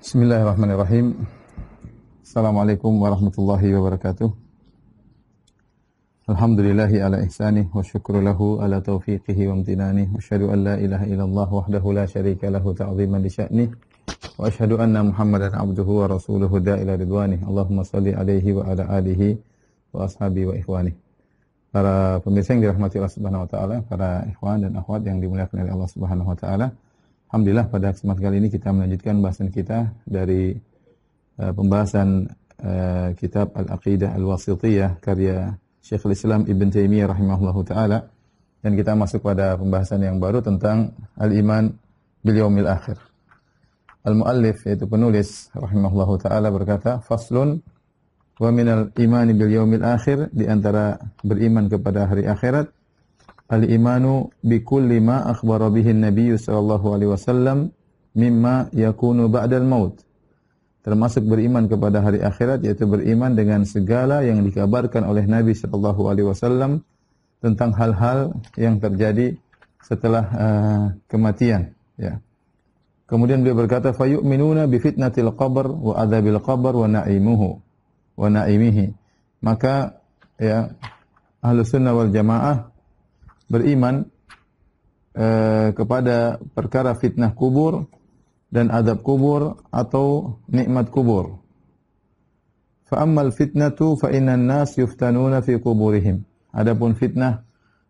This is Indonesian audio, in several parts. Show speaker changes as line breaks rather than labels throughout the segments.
Bismillahirrahmanirrahim. Assalamualaikum warahmatullahi wabarakatuh. Alhamdulillahi ala ihsanih wa syukru lahu ala taufiqihi wa amtinanih. Asyhadu an la ilaha illallah wahdahu la syarika lahu ta'ziman li sya'nih. Wa asyhadu anna Muhammadan abduhu wa rasuluhu da ila ridwanih. Allahumma salli alaihi wa ala alihi wa ashabi wa ikhwanih. Para pemirsa yang dirahmati Allah Subhanahu wa taala, para ikhwan dan akhwat yang dimuliakan oleh Allah Subhanahu wa taala, Alhamdulillah pada kesempatan kali ini kita melanjutkan bahasan kita dari uh, pembahasan uh, kitab Al-Aqidah Al-Wasitiyah karya Syekh Islam Ibn Taimiyah rahimahullahu taala dan kita masuk pada pembahasan yang baru tentang al-iman bil yaumil akhir. Al-muallif yaitu penulis rahimahullahu taala berkata faslun wa minal imani bil yaumil akhir di antara beriman kepada hari akhirat al-imanu bi kulli ma akhbara bihi Nabi sallallahu alaihi wasallam mimma yakunu al maut. Termasuk beriman kepada hari akhirat yaitu beriman dengan segala yang dikabarkan oleh Nabi sallallahu alaihi wasallam tentang hal-hal yang terjadi setelah uh, kematian, ya. Kemudian beliau berkata, fa yu'minuna bi fitnatil qabr wa adzabil qabr wa na'imuhu wa na'imihi." Maka ya Ahlus Sunnah wal Jamaah beriman e, kepada perkara fitnah kubur dan adab kubur atau nikmat kubur. Fa fitnatu fa nas yuftanuna fi kuburihim. Adapun fitnah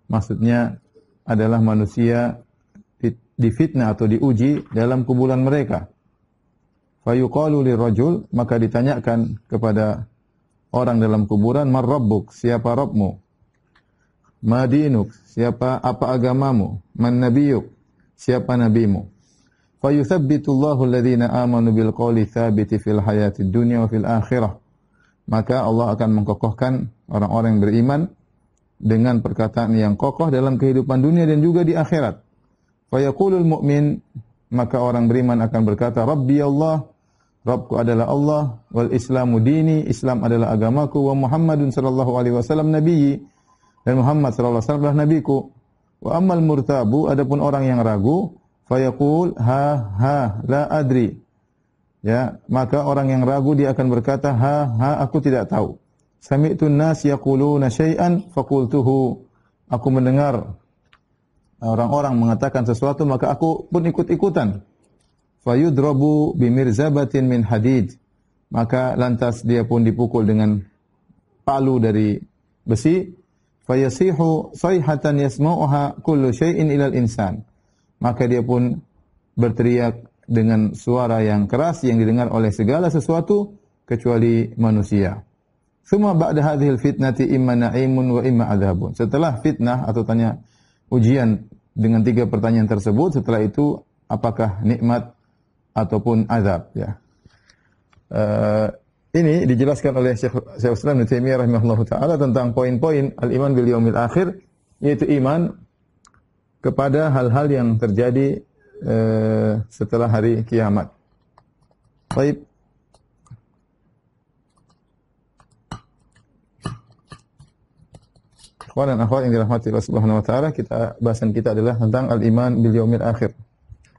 maksudnya adalah manusia difitnah atau diuji dalam kuburan mereka. Fayuqalu maka ditanyakan kepada orang dalam kuburan mar siapa rabbmu? Madinuk. Siapa apa agamamu? Man nabiyuk? Siapa nabimu? Fa yuthabbitullahu alladhina amanu bil qawli thabiti fil hayati dunya wa fil akhirah. Maka Allah akan mengkokohkan orang-orang yang beriman dengan perkataan yang kokoh dalam kehidupan dunia dan juga di akhirat. Fa yaqulul mu'min maka orang beriman akan berkata Rabbi Allah Rabbku adalah Allah wal Islamu dini Islam adalah agamaku wa Muhammadun sallallahu alaihi wasallam nabiyyi dan Muhammad sallallahu alaihi wasallam adalah nabiku. Wa ammal murtabu adapun orang yang ragu fayakul ha ha la adri. Ya, maka orang yang ragu dia akan berkata ha ha aku tidak tahu. Sami'tu nas yaquluna syai'an faqultuhu. Aku mendengar orang-orang mengatakan sesuatu maka aku pun ikut-ikutan. Fayudrabu bimirzabatin min hadid. Maka lantas dia pun dipukul dengan palu dari besi fayasihu sayhatan yasmu'uha kullu syai'in ilal insan. Maka dia pun berteriak dengan suara yang keras yang didengar oleh segala sesuatu kecuali manusia. Semua ba'da hadhil fitnati imma na'imun wa imma adhabun. Setelah fitnah atau tanya ujian dengan tiga pertanyaan tersebut, setelah itu apakah nikmat ataupun azab ya. Uh, ini dijelaskan oleh Syekh Syekh Islam Ibnu Taimiyah rahimahullahu taala tentang poin-poin al-iman bil yaumil akhir yaitu iman kepada hal-hal yang terjadi eh, setelah hari kiamat. Baik. Ikhwan dan akhwat yang dirahmati Allah Subhanahu wa taala, kita bahasan kita adalah tentang al-iman bil yaumil akhir.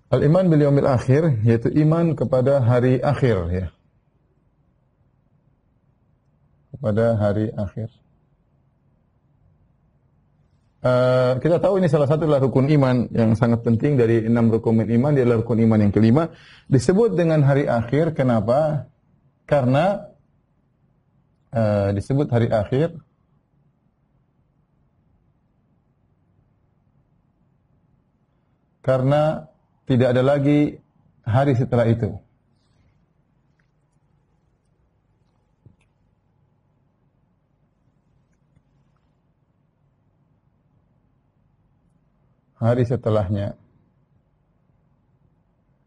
Al-iman bil yaumil akhir yaitu iman kepada hari akhir ya pada hari akhir. Uh, kita tahu ini salah satu adalah rukun iman yang sangat penting dari enam rukun iman, dia adalah rukun iman yang kelima. Disebut dengan hari akhir, kenapa? Karena uh, disebut hari akhir karena tidak ada lagi hari setelah itu. hari setelahnya.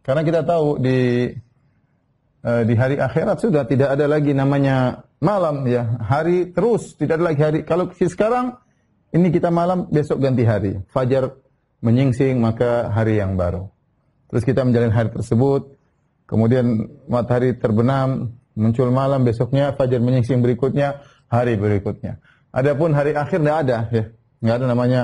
Karena kita tahu di eh, di hari akhirat sudah tidak ada lagi namanya malam ya hari terus tidak ada lagi hari kalau si sekarang ini kita malam besok ganti hari fajar menyingsing maka hari yang baru terus kita menjalin hari tersebut kemudian matahari terbenam muncul malam besoknya fajar menyingsing berikutnya hari berikutnya adapun hari akhir tidak ada ya nggak ada namanya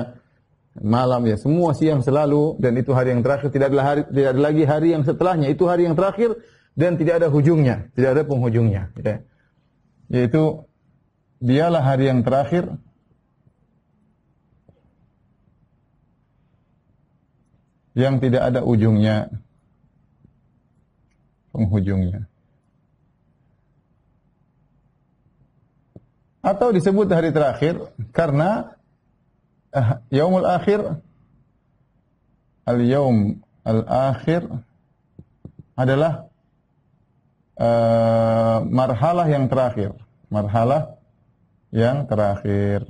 malam ya semua siang selalu dan itu hari yang terakhir tidak ada hari tidak ada lagi hari yang setelahnya itu hari yang terakhir dan tidak ada hujungnya tidak ada penghujungnya ya. yaitu dialah hari yang terakhir yang tidak ada ujungnya penghujungnya atau disebut hari terakhir karena yaumul akhir al-yaum al-akhir adalah uh, marhalah yang terakhir, marhalah yang terakhir.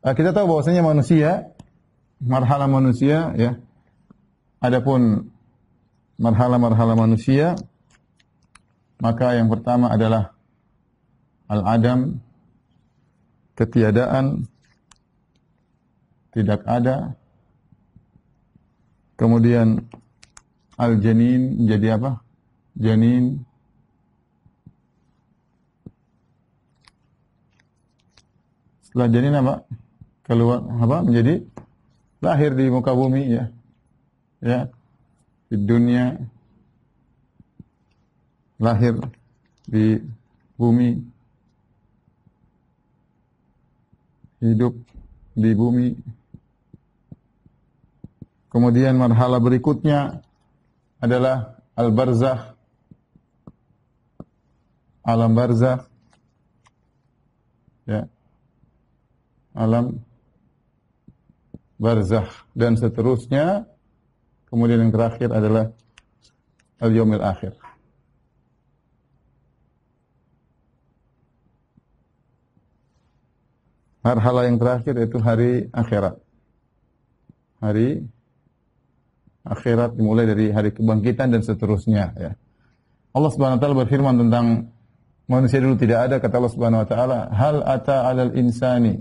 Uh, kita tahu bahwasanya manusia marhalah manusia ya. Adapun marhalah-marhalah manusia maka yang pertama adalah al-adam ketiadaan, tidak ada. Kemudian al-janin jadi apa? Janin setelah janin apa? Keluar apa? Menjadi lahir di muka bumi ya. Ya. Di dunia lahir di bumi hidup di bumi. Kemudian marhala berikutnya adalah al barzah Alam barzah, Ya. Alam barzah dan seterusnya. Kemudian yang terakhir adalah al-yaumil akhir. Marhala yang terakhir yaitu hari akhirat. Hari akhirat dimulai dari hari kebangkitan dan seterusnya ya. Allah Subhanahu wa taala berfirman tentang manusia dulu tidak ada kata Allah Subhanahu wa taala hal ata 'alal insani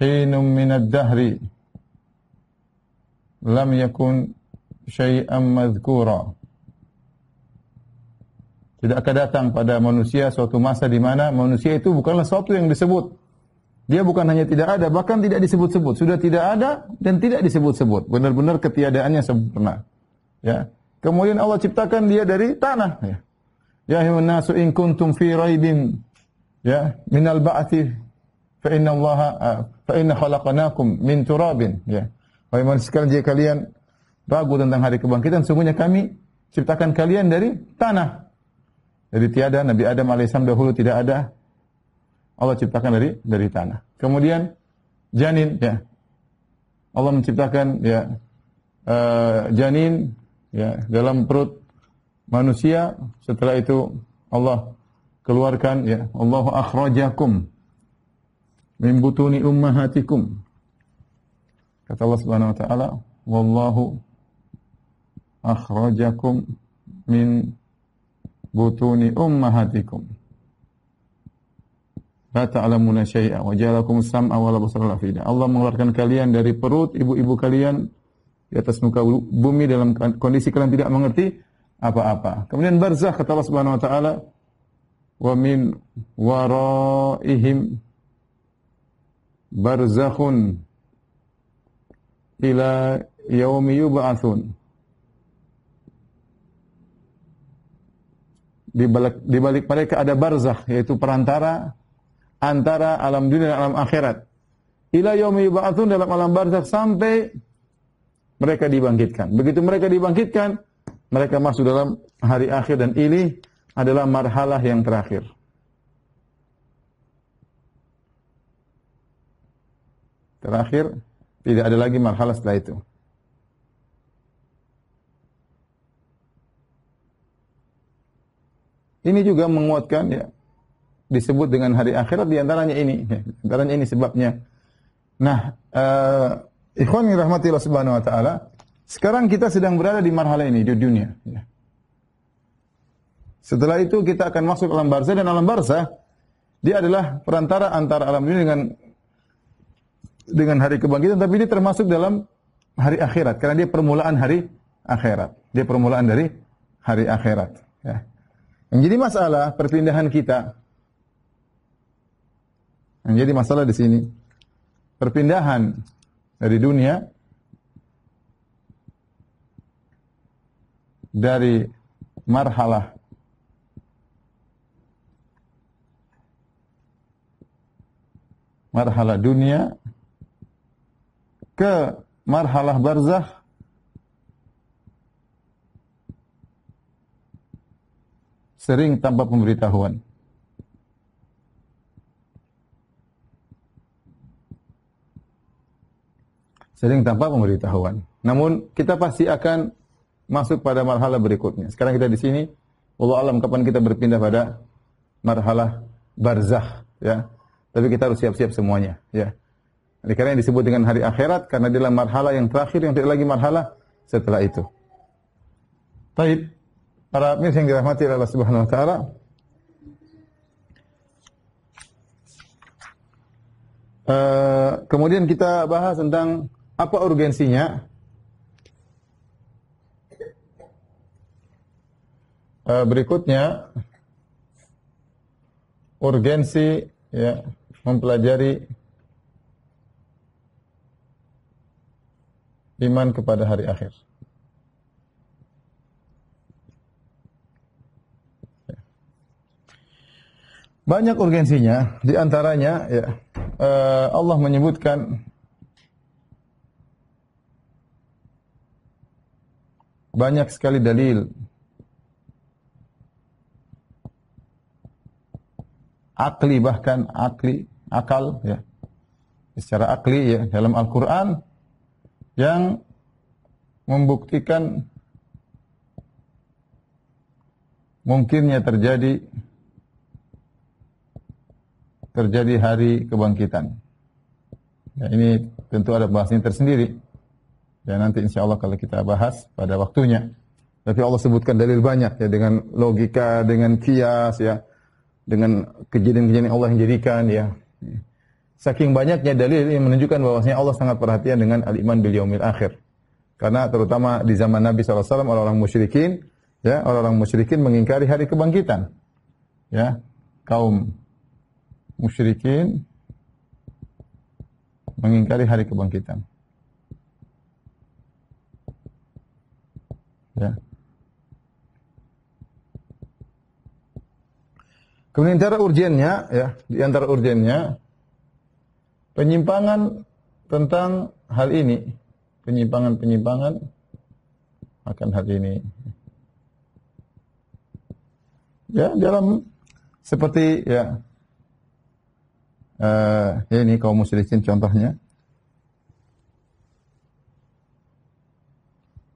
hinum minad dahri lam yakun syai'an madhkura tidak akan datang pada manusia suatu masa di mana manusia itu bukanlah suatu yang disebut. Dia bukan hanya tidak ada, bahkan tidak disebut-sebut. Sudah tidak ada dan tidak disebut-sebut. Benar-benar ketiadaannya sempurna. Ya. Kemudian Allah ciptakan dia dari tanah. Ya. Ya nasu in kuntum fi raibin ya minal ba'ati fa inna Allah ah, fa inna khalaqnakum min turabin ya. Wahai manusia sekalian jika kalian ragu tentang hari kebangkitan sungguhnya kami ciptakan kalian dari tanah. Jadi tiada Nabi Adam alaihissalam dahulu tidak ada Allah ciptakan dari dari tanah. Kemudian janin ya Allah menciptakan ya uh, janin ya dalam perut manusia setelah itu Allah keluarkan ya Allahu akhrajakum min ummahatikum kata Allah Subhanahu wa taala wallahu akhrajakum min butuni ummahatikum la ta'lamuna syai'a wa ja'alakum sam'a wal basara Allah mengeluarkan kalian dari perut ibu-ibu kalian di atas muka bumi dalam kan-, kondisi kalian tidak mengerti apa-apa. Kemudian barzah kata Allah Subhanahu wa taala wa min waraihim barzakhun ila yaumi yub'atsun. Di balik, di balik mereka ada barzah yaitu perantara antara alam dunia dan alam akhirat. Ila yaumi yub'atsun dalam alam barzah sampai mereka dibangkitkan. Begitu mereka dibangkitkan, mereka masuk dalam hari akhir dan ini adalah marhalah yang terakhir. Terakhir, tidak ada lagi marhalah setelah itu. Ini juga menguatkan ya disebut dengan hari akhirat diantaranya ini, diantaranya antaranya ini sebabnya. Nah, uh, ikhwan yang rahmatilah subhanahu wa taala, sekarang kita sedang berada di marhala ini di dunia. Ya. Setelah itu kita akan masuk alam barza dan alam barza dia adalah perantara antara alam dunia dengan dengan hari kebangkitan tapi ini termasuk dalam hari akhirat karena dia permulaan hari akhirat. Dia permulaan dari hari akhirat. Ya. Jadi masalah perpindahan kita. yang Jadi masalah di sini. Perpindahan dari dunia dari marhalah marhalah dunia ke marhalah barzah. sering tanpa pemberitahuan. Sering tanpa pemberitahuan. Namun kita pasti akan masuk pada marhala berikutnya. Sekarang kita di sini, Allah alam kapan kita berpindah pada marhala barzah, ya. Tapi kita harus siap-siap semuanya, ya. karena yang disebut dengan hari akhirat karena dalam marhala yang terakhir yang tidak lagi marhala setelah itu. Taib. Para pemirsa yang dirahmati oleh Allah Subhanahu wa taala, eh, kemudian kita bahas tentang apa urgensinya eh, berikutnya urgensi ya mempelajari iman kepada hari akhir Banyak urgensinya, di antaranya ya, eh, Allah menyebutkan banyak sekali dalil akli bahkan akli akal ya secara akli ya dalam Al-Qur'an yang membuktikan mungkinnya terjadi terjadi hari kebangkitan. Ya, ini tentu ada bahasnya tersendiri. Ya nanti insya Allah kalau kita bahas pada waktunya. Tapi Allah sebutkan dalil banyak ya dengan logika, dengan kias ya, dengan kejadian-kejadian Allah yang jadikan ya. Saking banyaknya dalil ini menunjukkan bahwasanya Allah sangat perhatian dengan al-iman bil yaumil akhir. Karena terutama di zaman Nabi SAW orang-orang musyrikin ya orang-orang musyrikin mengingkari hari kebangkitan ya kaum musyrikin mengingkari hari kebangkitan. Ya. Kemudian cara urgennya, ya, di antara urgennya penyimpangan tentang hal ini, penyimpangan-penyimpangan akan hal ini. Ya, dalam seperti ya uh, ini kaum musyrikin contohnya.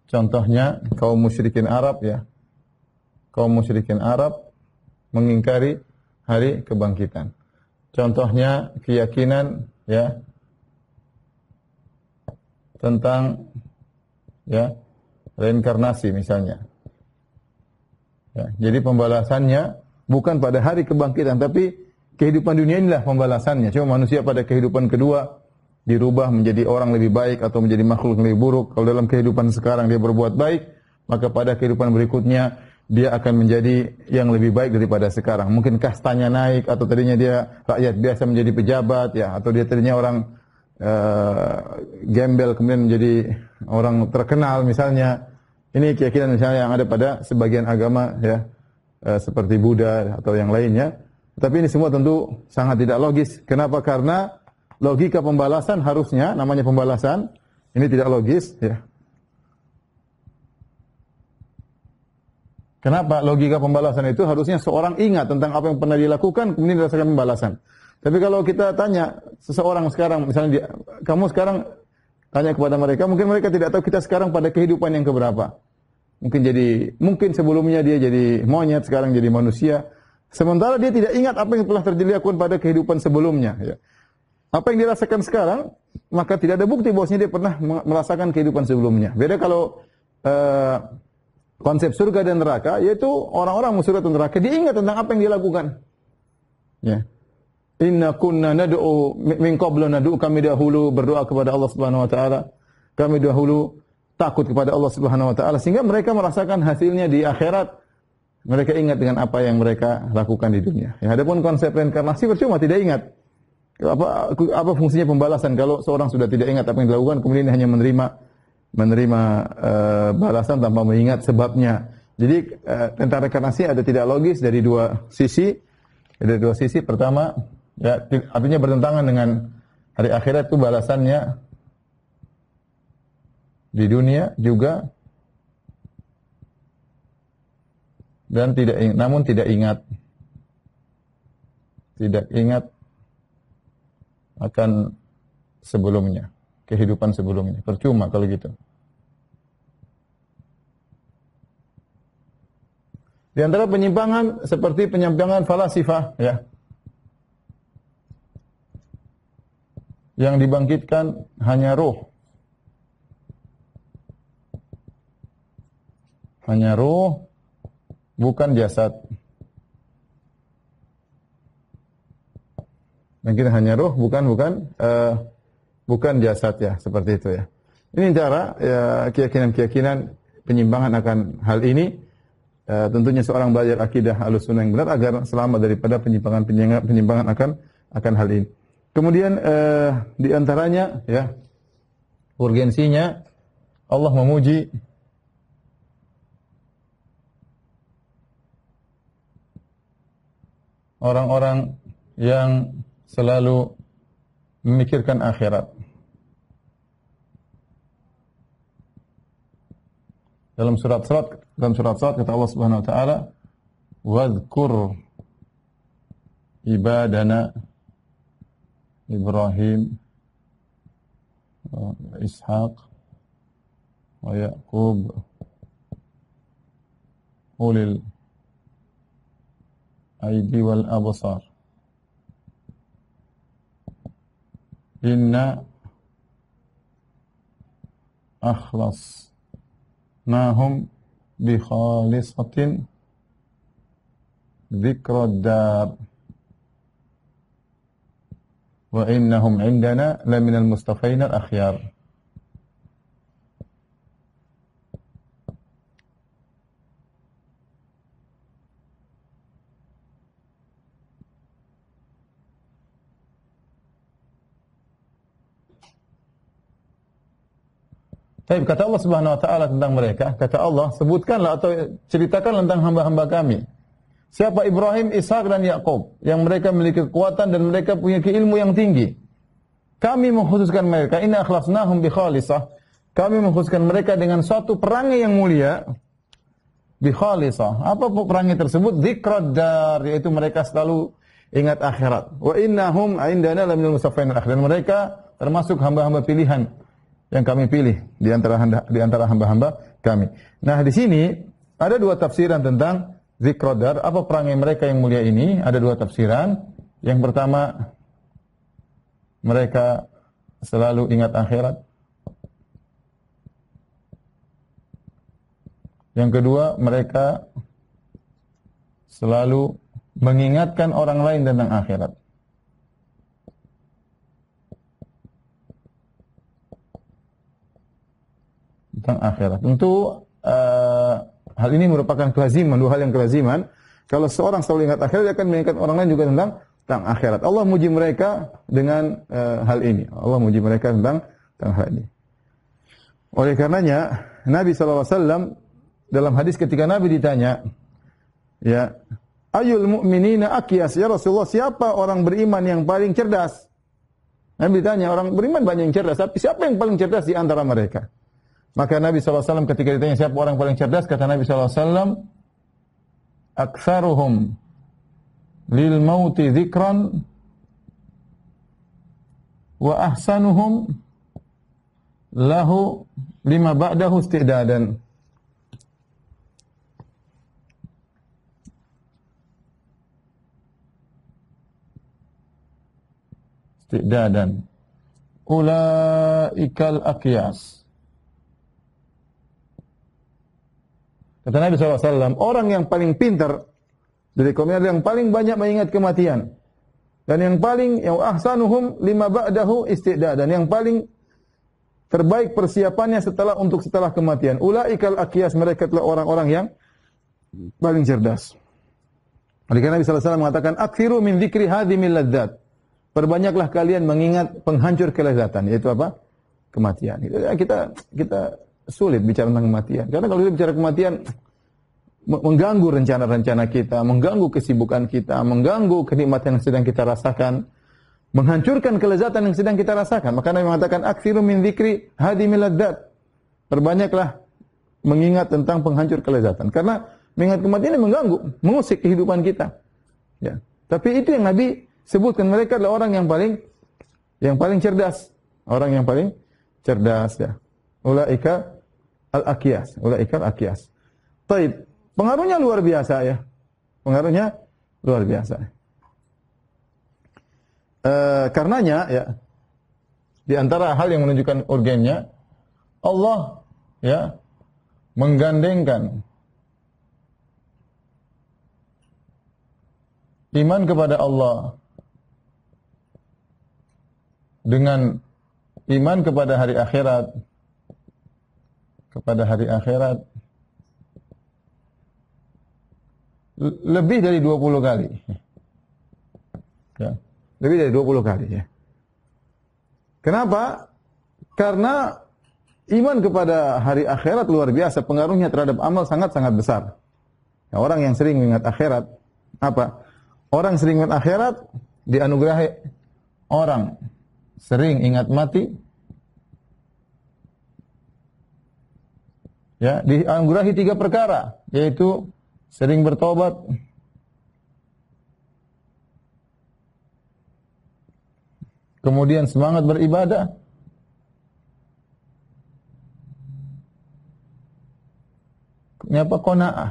Contohnya kaum musyrikin Arab ya. Kaum musyrikin Arab mengingkari hari kebangkitan. Contohnya keyakinan ya tentang ya reinkarnasi misalnya. Ya, jadi pembalasannya bukan pada hari kebangkitan tapi kehidupan dunia inilah pembalasannya. Cuma manusia pada kehidupan kedua dirubah menjadi orang lebih baik atau menjadi makhluk lebih buruk. Kalau dalam kehidupan sekarang dia berbuat baik, maka pada kehidupan berikutnya dia akan menjadi yang lebih baik daripada sekarang. Mungkin kastanya naik atau tadinya dia rakyat biasa menjadi pejabat ya atau dia tadinya orang uh, gembel kemudian menjadi orang terkenal misalnya. Ini keyakinan misalnya yang ada pada sebagian agama ya uh, seperti Buddha atau yang lainnya tapi ini semua tentu sangat tidak logis. Kenapa? Karena logika pembalasan harusnya namanya pembalasan ini tidak logis, ya. Kenapa logika pembalasan itu harusnya seorang ingat tentang apa yang pernah dilakukan kemudian dirasakan pembalasan. Tapi kalau kita tanya seseorang sekarang misalnya dia, kamu sekarang tanya kepada mereka mungkin mereka tidak tahu kita sekarang pada kehidupan yang keberapa. Mungkin jadi mungkin sebelumnya dia jadi monyet sekarang jadi manusia, Sementara dia tidak ingat apa yang telah terjadi akun pada kehidupan sebelumnya. Ya. Apa yang dirasakan sekarang, maka tidak ada bukti bahwasanya dia pernah merasakan kehidupan sebelumnya. Beda kalau uh, konsep surga dan neraka, yaitu orang-orang musuh surga dan neraka, dia ingat tentang apa yang dia lakukan. Ya. Inna kunna nadu'u min qabla nadu'u kami dahulu berdoa kepada Allah Subhanahu wa taala. Kami dahulu takut kepada Allah Subhanahu wa taala sehingga mereka merasakan hasilnya di akhirat mereka ingat dengan apa yang mereka lakukan di dunia. Ya, adapun konsep reinkarnasi percuma tidak ingat. Apa apa fungsinya pembalasan kalau seorang sudah tidak ingat apa yang dilakukan kemudian hanya menerima menerima uh, balasan tanpa mengingat sebabnya. Jadi uh, tentang reinkarnasi ada tidak logis dari dua sisi. Dari dua sisi pertama ya artinya bertentangan dengan hari akhirat itu balasannya di dunia juga dan tidak ingat, namun tidak ingat tidak ingat akan sebelumnya, kehidupan sebelumnya. Percuma kalau gitu. Di antara penyimpangan seperti penyimpangan falasifah ya. Yang dibangkitkan hanya roh. Hanya roh bukan jasad. kita hanya ruh, bukan bukan uh, bukan jasad ya, seperti itu ya. Ini cara ya, keyakinan-keyakinan penyimpangan akan hal ini. Uh, tentunya seorang belajar akidah alusunan yang benar agar selamat daripada penyimpangan penyimpangan, penyimpangan akan akan hal ini. Kemudian uh, eh, diantaranya ya urgensinya Allah memuji orang-orang yang selalu memikirkan akhirat. Dalam surat surat dalam surat surat kata Allah Subhanahu wa taala, "Wadhkur ibadana Ibrahim Ishaq wa Yaqub ulil الأيدي والأبصار إن أخلص ما هم بخالصة ذكر الدار وإنهم عندنا لمن المصطفين الأخيار Tapi kata Allah Subhanahu wa taala tentang mereka, kata Allah, sebutkanlah atau ceritakan tentang hamba-hamba kami. Siapa Ibrahim, Ishak dan Yakub yang mereka memiliki kekuatan dan mereka punya keilmu yang tinggi. Kami mengkhususkan mereka, inna akhlasnahum bi khalisah. Kami mengkhususkan mereka dengan suatu perangai yang mulia bi khalisah. Apa perangai tersebut? Dzikradar, yaitu mereka selalu ingat akhirat. Wa innahum indana aindana musaffin akhir. Dan mereka termasuk hamba-hamba pilihan yang kami pilih di antara di antara hamba-hamba kami. Nah, di sini ada dua tafsiran tentang zikrodar, apa perangai mereka yang mulia ini? Ada dua tafsiran. Yang pertama mereka selalu ingat akhirat. Yang kedua, mereka selalu mengingatkan orang lain tentang akhirat. tentang akhirat. Tentu uh, eh, hal ini merupakan kelaziman, dua hal yang kelaziman. Kalau seorang selalu ingat akhirat, dia akan mengingat orang lain juga tentang tentang akhirat. Allah muji mereka dengan uh, hal ini. Allah muji mereka tentang tentang hal ini. Oleh karenanya Nabi saw dalam hadis ketika Nabi ditanya, ya ayul mu'minina akiyas ya Rasulullah siapa orang beriman yang paling cerdas? Nabi ditanya orang beriman banyak yang cerdas, tapi siapa yang paling cerdas di antara mereka? Maka Nabi SAW ketika ditanya siapa orang paling cerdas, kata Nabi SAW, Aksaruhum lil mauti zikran wa ahsanuhum lahu lima ba'dahu istidadan. Istidadan. Ulaikal aqyas. Kata Nabi SAW, orang yang paling pintar dari kaum adalah yang paling banyak mengingat kematian. Dan yang paling yang ahsanuhum lima ba'dahu istiqda dan yang paling terbaik persiapannya setelah untuk setelah kematian. Ulaikal akiyas mereka adalah orang-orang yang paling cerdas. Oleh karena Nabi SAW mengatakan, Akhiru min zikri miladat, ladzat. Perbanyaklah kalian mengingat penghancur kelezatan. Yaitu apa? Kematian. Kita, kita sulit bicara tentang kematian. Karena kalau kita bicara kematian mengganggu rencana-rencana kita, mengganggu kesibukan kita, mengganggu kenikmatan yang sedang kita rasakan, menghancurkan kelezatan yang sedang kita rasakan. Maka Nabi mengatakan aksiru min zikri miladat ladzat. Perbanyaklah mengingat tentang penghancur kelezatan karena mengingat kematian ini mengganggu, mengusik kehidupan kita. Ya. Tapi itu yang Nabi sebutkan mereka adalah orang yang paling yang paling cerdas, orang yang paling cerdas ya. Ulaika al-akiyas, al akias. Taib. Pengaruhnya luar biasa ya. Pengaruhnya luar biasa. E, karenanya ya di antara hal yang menunjukkan urgennya Allah ya menggandengkan iman kepada Allah dengan iman kepada hari akhirat kepada hari akhirat lebih dari 20 kali. Ya. Lebih dari 20 kali ya. Kenapa? Karena iman kepada hari akhirat luar biasa, pengaruhnya terhadap amal sangat-sangat besar. Ya, orang yang sering mengingat akhirat, apa? Orang sering ingat akhirat dianugerahi orang sering ingat mati Ya, dianugerahi tiga perkara, yaitu sering bertobat, kemudian semangat beribadah, Kenapa apa kona'ah.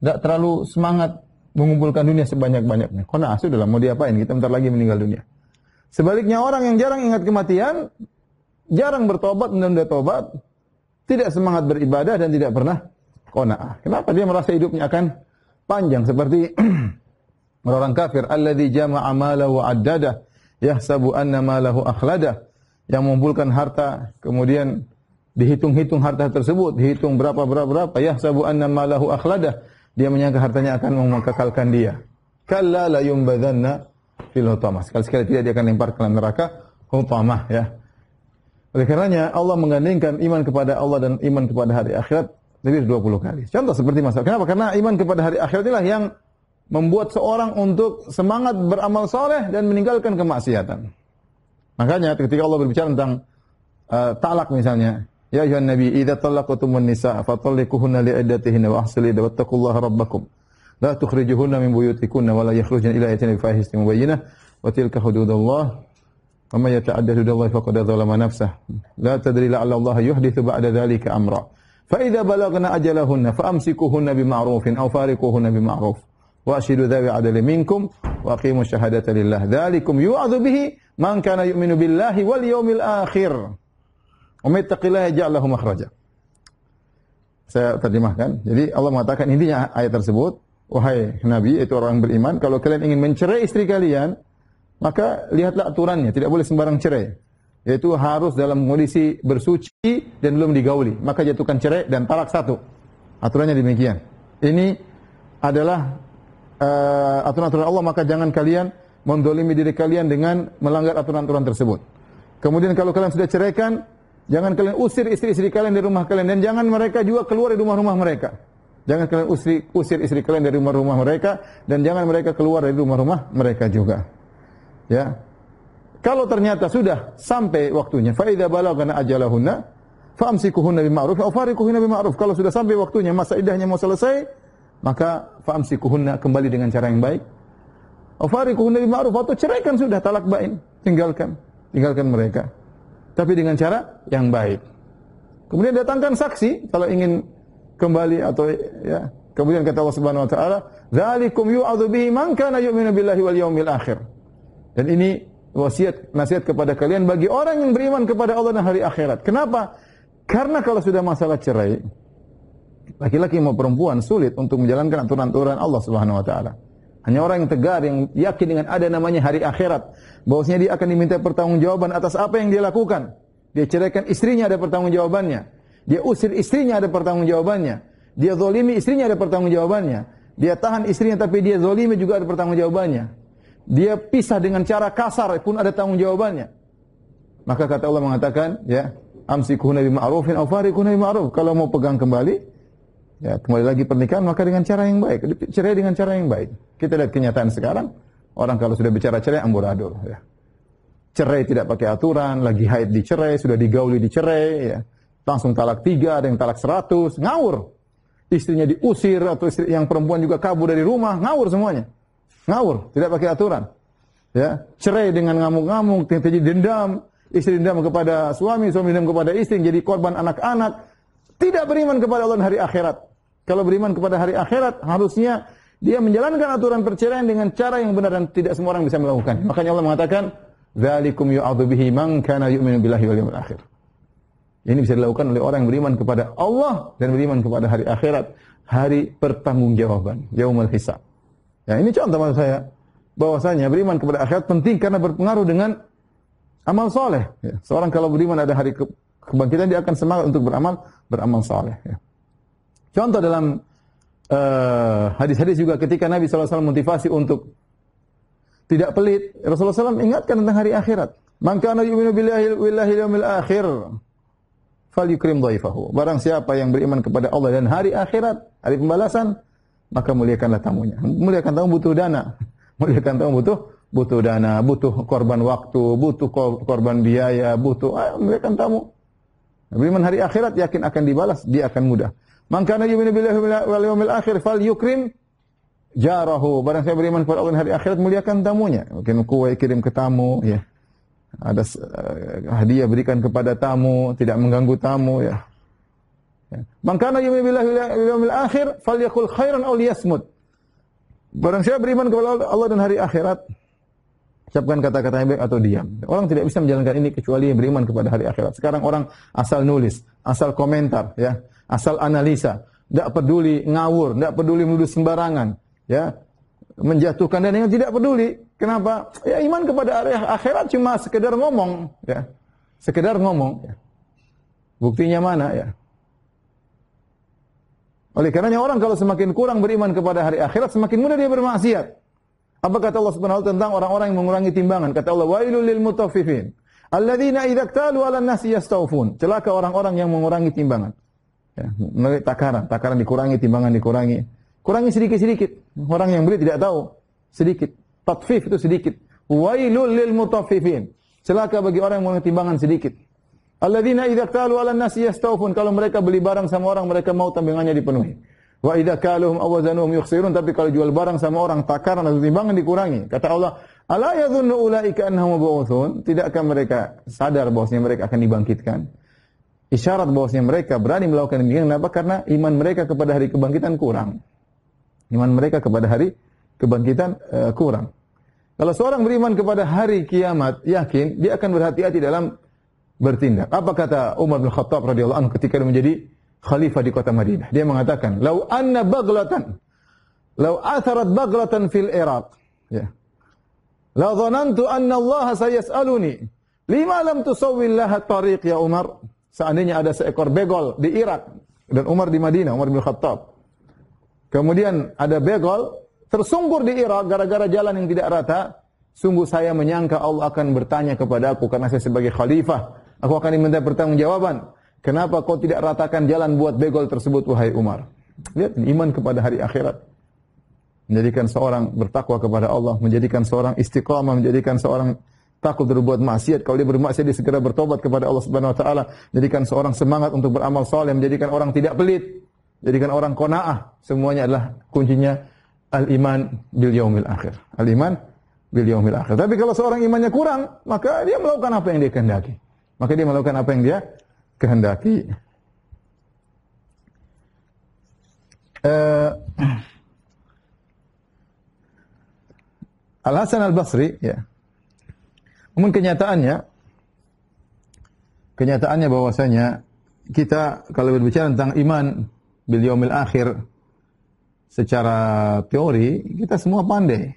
Tidak terlalu semangat mengumpulkan dunia sebanyak-banyaknya. Kona'ah sudah lah, mau diapain? Kita bentar lagi meninggal dunia. Sebaliknya orang yang jarang ingat kematian, jarang bertobat, menunda tobat, tidak semangat beribadah dan tidak pernah qanaah. Kenapa dia merasa hidupnya akan panjang seperti orang kafir alladzi jama'a mala wa addada yahsabu anna malahu akhlada yang mengumpulkan harta kemudian dihitung-hitung harta tersebut dihitung berapa berapa berapa yahsabu anna malahu akhlada dia menyangka hartanya akan mengekalkan dia kalla la yumbadanna fil hutamah sekali-sekali tidak dia akan lempar ke neraka. neraka hutamah ya oleh karenanya Allah menggandingkan iman kepada Allah dan iman kepada hari akhirat lebih dari 20 kali. Contoh seperti masalah. Kenapa? Karena iman kepada hari akhirat inilah yang membuat seorang untuk semangat beramal soleh dan meninggalkan kemaksiatan. Makanya ketika Allah berbicara tentang uh, talak misalnya, ya ayuhan nabi idza talaqtumun nisa li iddatihinna wa ahsilu iddah wattaqullaha rabbakum. La tukhrijuhunna min buyutikunna wa la yakhrujna ila ayatin bi mubayyinah wa tilka hududullah Wa yata'adda hudallahi faqad zalama nafsah. La tadri la'alla Allah yuhditsu ba'da dzalika amra. Fa balagna ajalahunna fa amsikuhunna bi ma'rufin aw Wa ashidu dhawi 'adli minkum wa aqimu syahadata lillah. bihi man kana yu'minu billahi wal yawmil akhir. makhraja. Saya terjemahkan. Jadi Allah mengatakan intinya ayat tersebut, wahai Nabi itu orang beriman, kalau kalian ingin mencerai istri kalian, maka lihatlah aturannya, tidak boleh sembarang cerai. Yaitu harus dalam kondisi bersuci dan belum digauli. Maka jatuhkan cerai dan talak satu. Aturannya demikian. Ini adalah eh, aturan-aturan uh, aturan -aturan Allah, maka jangan kalian mendolimi diri kalian dengan melanggar aturan-aturan tersebut. Kemudian kalau kalian sudah ceraikan, jangan kalian usir istri-istri kalian dari rumah kalian. Dan jangan mereka juga keluar dari rumah-rumah mereka. Jangan kalian usir, usir istri kalian dari rumah-rumah mereka dan jangan mereka keluar dari rumah-rumah mereka juga. Ya. Kalau ternyata sudah sampai waktunya, fa idza balagana ajalahunna bil ma'ruf aw fariquhunna ma'ruf. Kalau sudah sampai waktunya, masa idahnya mau selesai, maka amsikuhunna kembali dengan cara yang baik. Aw fariquhunna Waktu atau kan sudah talak bain, tinggalkan, tinggalkan mereka. Tapi dengan cara yang baik. Kemudian datangkan saksi kalau ingin kembali atau ya Kemudian kata Allah Subhanahu wa taala, "Dzalikum yu'adzu man kana yu'minu billahi wal yawmil akhir." Dan ini wasiat nasihat kepada kalian bagi orang yang beriman kepada Allah dan hari akhirat. Kenapa? Karena kalau sudah masalah cerai, laki-laki mau perempuan sulit untuk menjalankan aturan-aturan Allah Subhanahu wa taala. Hanya orang yang tegar yang yakin dengan ada namanya hari akhirat, bahwasanya dia akan diminta pertanggungjawaban atas apa yang dia lakukan. Dia ceraikan istrinya ada pertanggungjawabannya. Dia usir istrinya ada pertanggungjawabannya. Dia zolimi istrinya ada pertanggungjawabannya. Dia tahan istrinya tapi dia zolimi juga ada pertanggungjawabannya dia pisah dengan cara kasar pun ada tanggung jawabannya. Maka kata Allah mengatakan, ya, amsi nabi ma'rufin aw fariku nabi ma'ruf. Kalau mau pegang kembali, ya, kembali lagi pernikahan maka dengan cara yang baik. Cerai dengan cara yang baik. Kita lihat kenyataan sekarang, orang kalau sudah bicara cerai amburadul, ya. Cerai tidak pakai aturan, lagi haid dicerai, sudah digauli dicerai, ya. Langsung talak tiga, ada yang talak seratus, ngawur. Istrinya diusir atau istri yang perempuan juga kabur dari rumah, ngawur semuanya. Ngawur, tidak pakai aturan. Ya, cerai dengan ngamuk-ngamuk, terjadi dendam, istri dendam kepada suami, suami dendam kepada istri, jadi korban anak-anak, tidak beriman kepada Allah hari akhirat. Kalau beriman kepada hari akhirat, harusnya dia menjalankan aturan perceraian dengan cara yang benar dan tidak semua orang bisa melakukan. Makanya Allah mengatakan, "Dzalikum yu'adzu bihi man kana yu'minu billahi wal yawmil akhir." Ini bisa dilakukan oleh orang yang beriman kepada Allah dan beriman kepada hari akhirat, hari pertanggungjawaban, yaumul hisab. Ya, ini contoh maksud saya. Bahwasanya beriman kepada akhirat penting karena berpengaruh dengan amal soleh. Ya. Seorang kalau beriman ada hari ke kebangkitan dia akan semangat untuk beramal beramal soleh. Ya. Contoh dalam eh, hadis-hadis uh, juga ketika Nabi SAW motivasi untuk tidak pelit, Rasulullah SAW ingatkan tentang hari akhirat. Maka yu'minu billahi wal yawmil akhir yukrim dhaifahu. Barang siapa yang beriman kepada Allah dan hari akhirat, hari pembalasan, maka muliakanlah tamunya. Muliakan tamu butuh dana. Muliakan tamu butuh butuh dana, butuh korban waktu, butuh korban biaya, butuh ayo, ah, muliakan tamu. Beriman hari akhirat yakin akan dibalas, dia akan mudah. Mangkana yu'minu billahi wal yawmil akhir fal yukrim jarahu. Barang saya beriman kepada Allah hari akhirat muliakan tamunya. Mungkin kue kirim ke tamu ya. Ada eh, hadiah berikan kepada tamu, tidak mengganggu tamu ya. Ya. Maka yumi billahi wal ya-, akhir yakul khairan aw liyasmut. Barang siapa beriman kepada Allah dan hari akhirat, ucapkan kata-kata yang baik atau diam. Orang tidak bisa menjalankan ini kecuali yang beriman kepada hari akhirat. Sekarang orang asal nulis, asal komentar, ya, asal analisa, tidak peduli ngawur, tidak peduli menuduh sembarangan, ya, menjatuhkan dan yang tidak peduli. Kenapa? Ya iman kepada hari akhirat cuma sekedar ngomong, ya. Sekedar ngomong, ya. Buktinya mana, ya? Oleh karenanya orang kalau semakin kurang beriman kepada hari akhirat, semakin mudah dia bermaksiat. Apa kata Allah Subhanahu wa tentang orang-orang yang mengurangi timbangan? Kata Allah, "Wailul lil mutaffifin, alladzina idza talu 'alan nasi yastawfun." Celaka orang-orang yang mengurangi timbangan. Ya, takaran, takaran dikurangi, timbangan dikurangi. Kurangi sedikit-sedikit. Orang yang beri tidak tahu sedikit. Tatfif itu sedikit. Wailul lil mutaffifin. Celaka bagi orang yang mengurangi timbangan sedikit. Alladzina idza qalu ala nasi yastawfun. Kalau mereka beli barang sama orang, mereka mau timbangannya dipenuhi. Wa idza qaluhum aw wazanuhum yukhsirun. Tapi kalau jual barang sama orang, takaran atau timbangan dikurangi. Kata Allah, "Ala yadhunnu ulaika annahum mab'utsun?" Tidakkah mereka sadar bahwasanya mereka akan dibangkitkan? Isyarat bahwasanya mereka berani melakukan ini kenapa? Karena iman mereka kepada hari kebangkitan kurang. Iman mereka kepada hari kebangkitan uh, kurang. Kalau seorang beriman kepada hari kiamat, yakin dia akan berhati-hati dalam bertindak. Apa kata Umar bin Khattab radhiyallahu anhu ketika dia menjadi khalifah di kota Madinah? Dia mengatakan, "Lau anna baglatan lau atharat baglatan fil Iraq." Ya. La dhanantu anna Allah sayas'aluni. Lima lam tusawwil laha tariq ya Umar. Seandainya ada seekor begol di Irak dan Umar di Madinah, Umar bin Khattab. Kemudian ada begol tersungkur di Irak gara-gara jalan yang tidak rata, sungguh saya menyangka Allah akan bertanya kepada aku karena saya sebagai khalifah Aku akan diminta pertanggungjawaban. Kenapa kau tidak ratakan jalan buat begol tersebut, wahai Umar? Lihat, iman kepada hari akhirat. Menjadikan seorang bertakwa kepada Allah, menjadikan seorang istiqamah, menjadikan seorang takut berbuat maksiat. Kalau dia bermaksiat, dia segera bertobat kepada Allah Subhanahu Wa Taala. Jadikan seorang semangat untuk beramal soleh, menjadikan orang tidak pelit, jadikan orang konaah. Semuanya adalah kuncinya al iman bil yaumil akhir. Al iman bil yaumil akhir. Tapi kalau seorang imannya kurang, maka dia melakukan apa yang dia kehendaki. Maka dia melakukan apa yang dia kehendaki. Uh, eh, Al Hasan Al Basri, ya. Namun kenyataannya, kenyataannya bahwasanya kita kalau berbicara tentang iman beliau yaumil akhir secara teori kita semua pandai.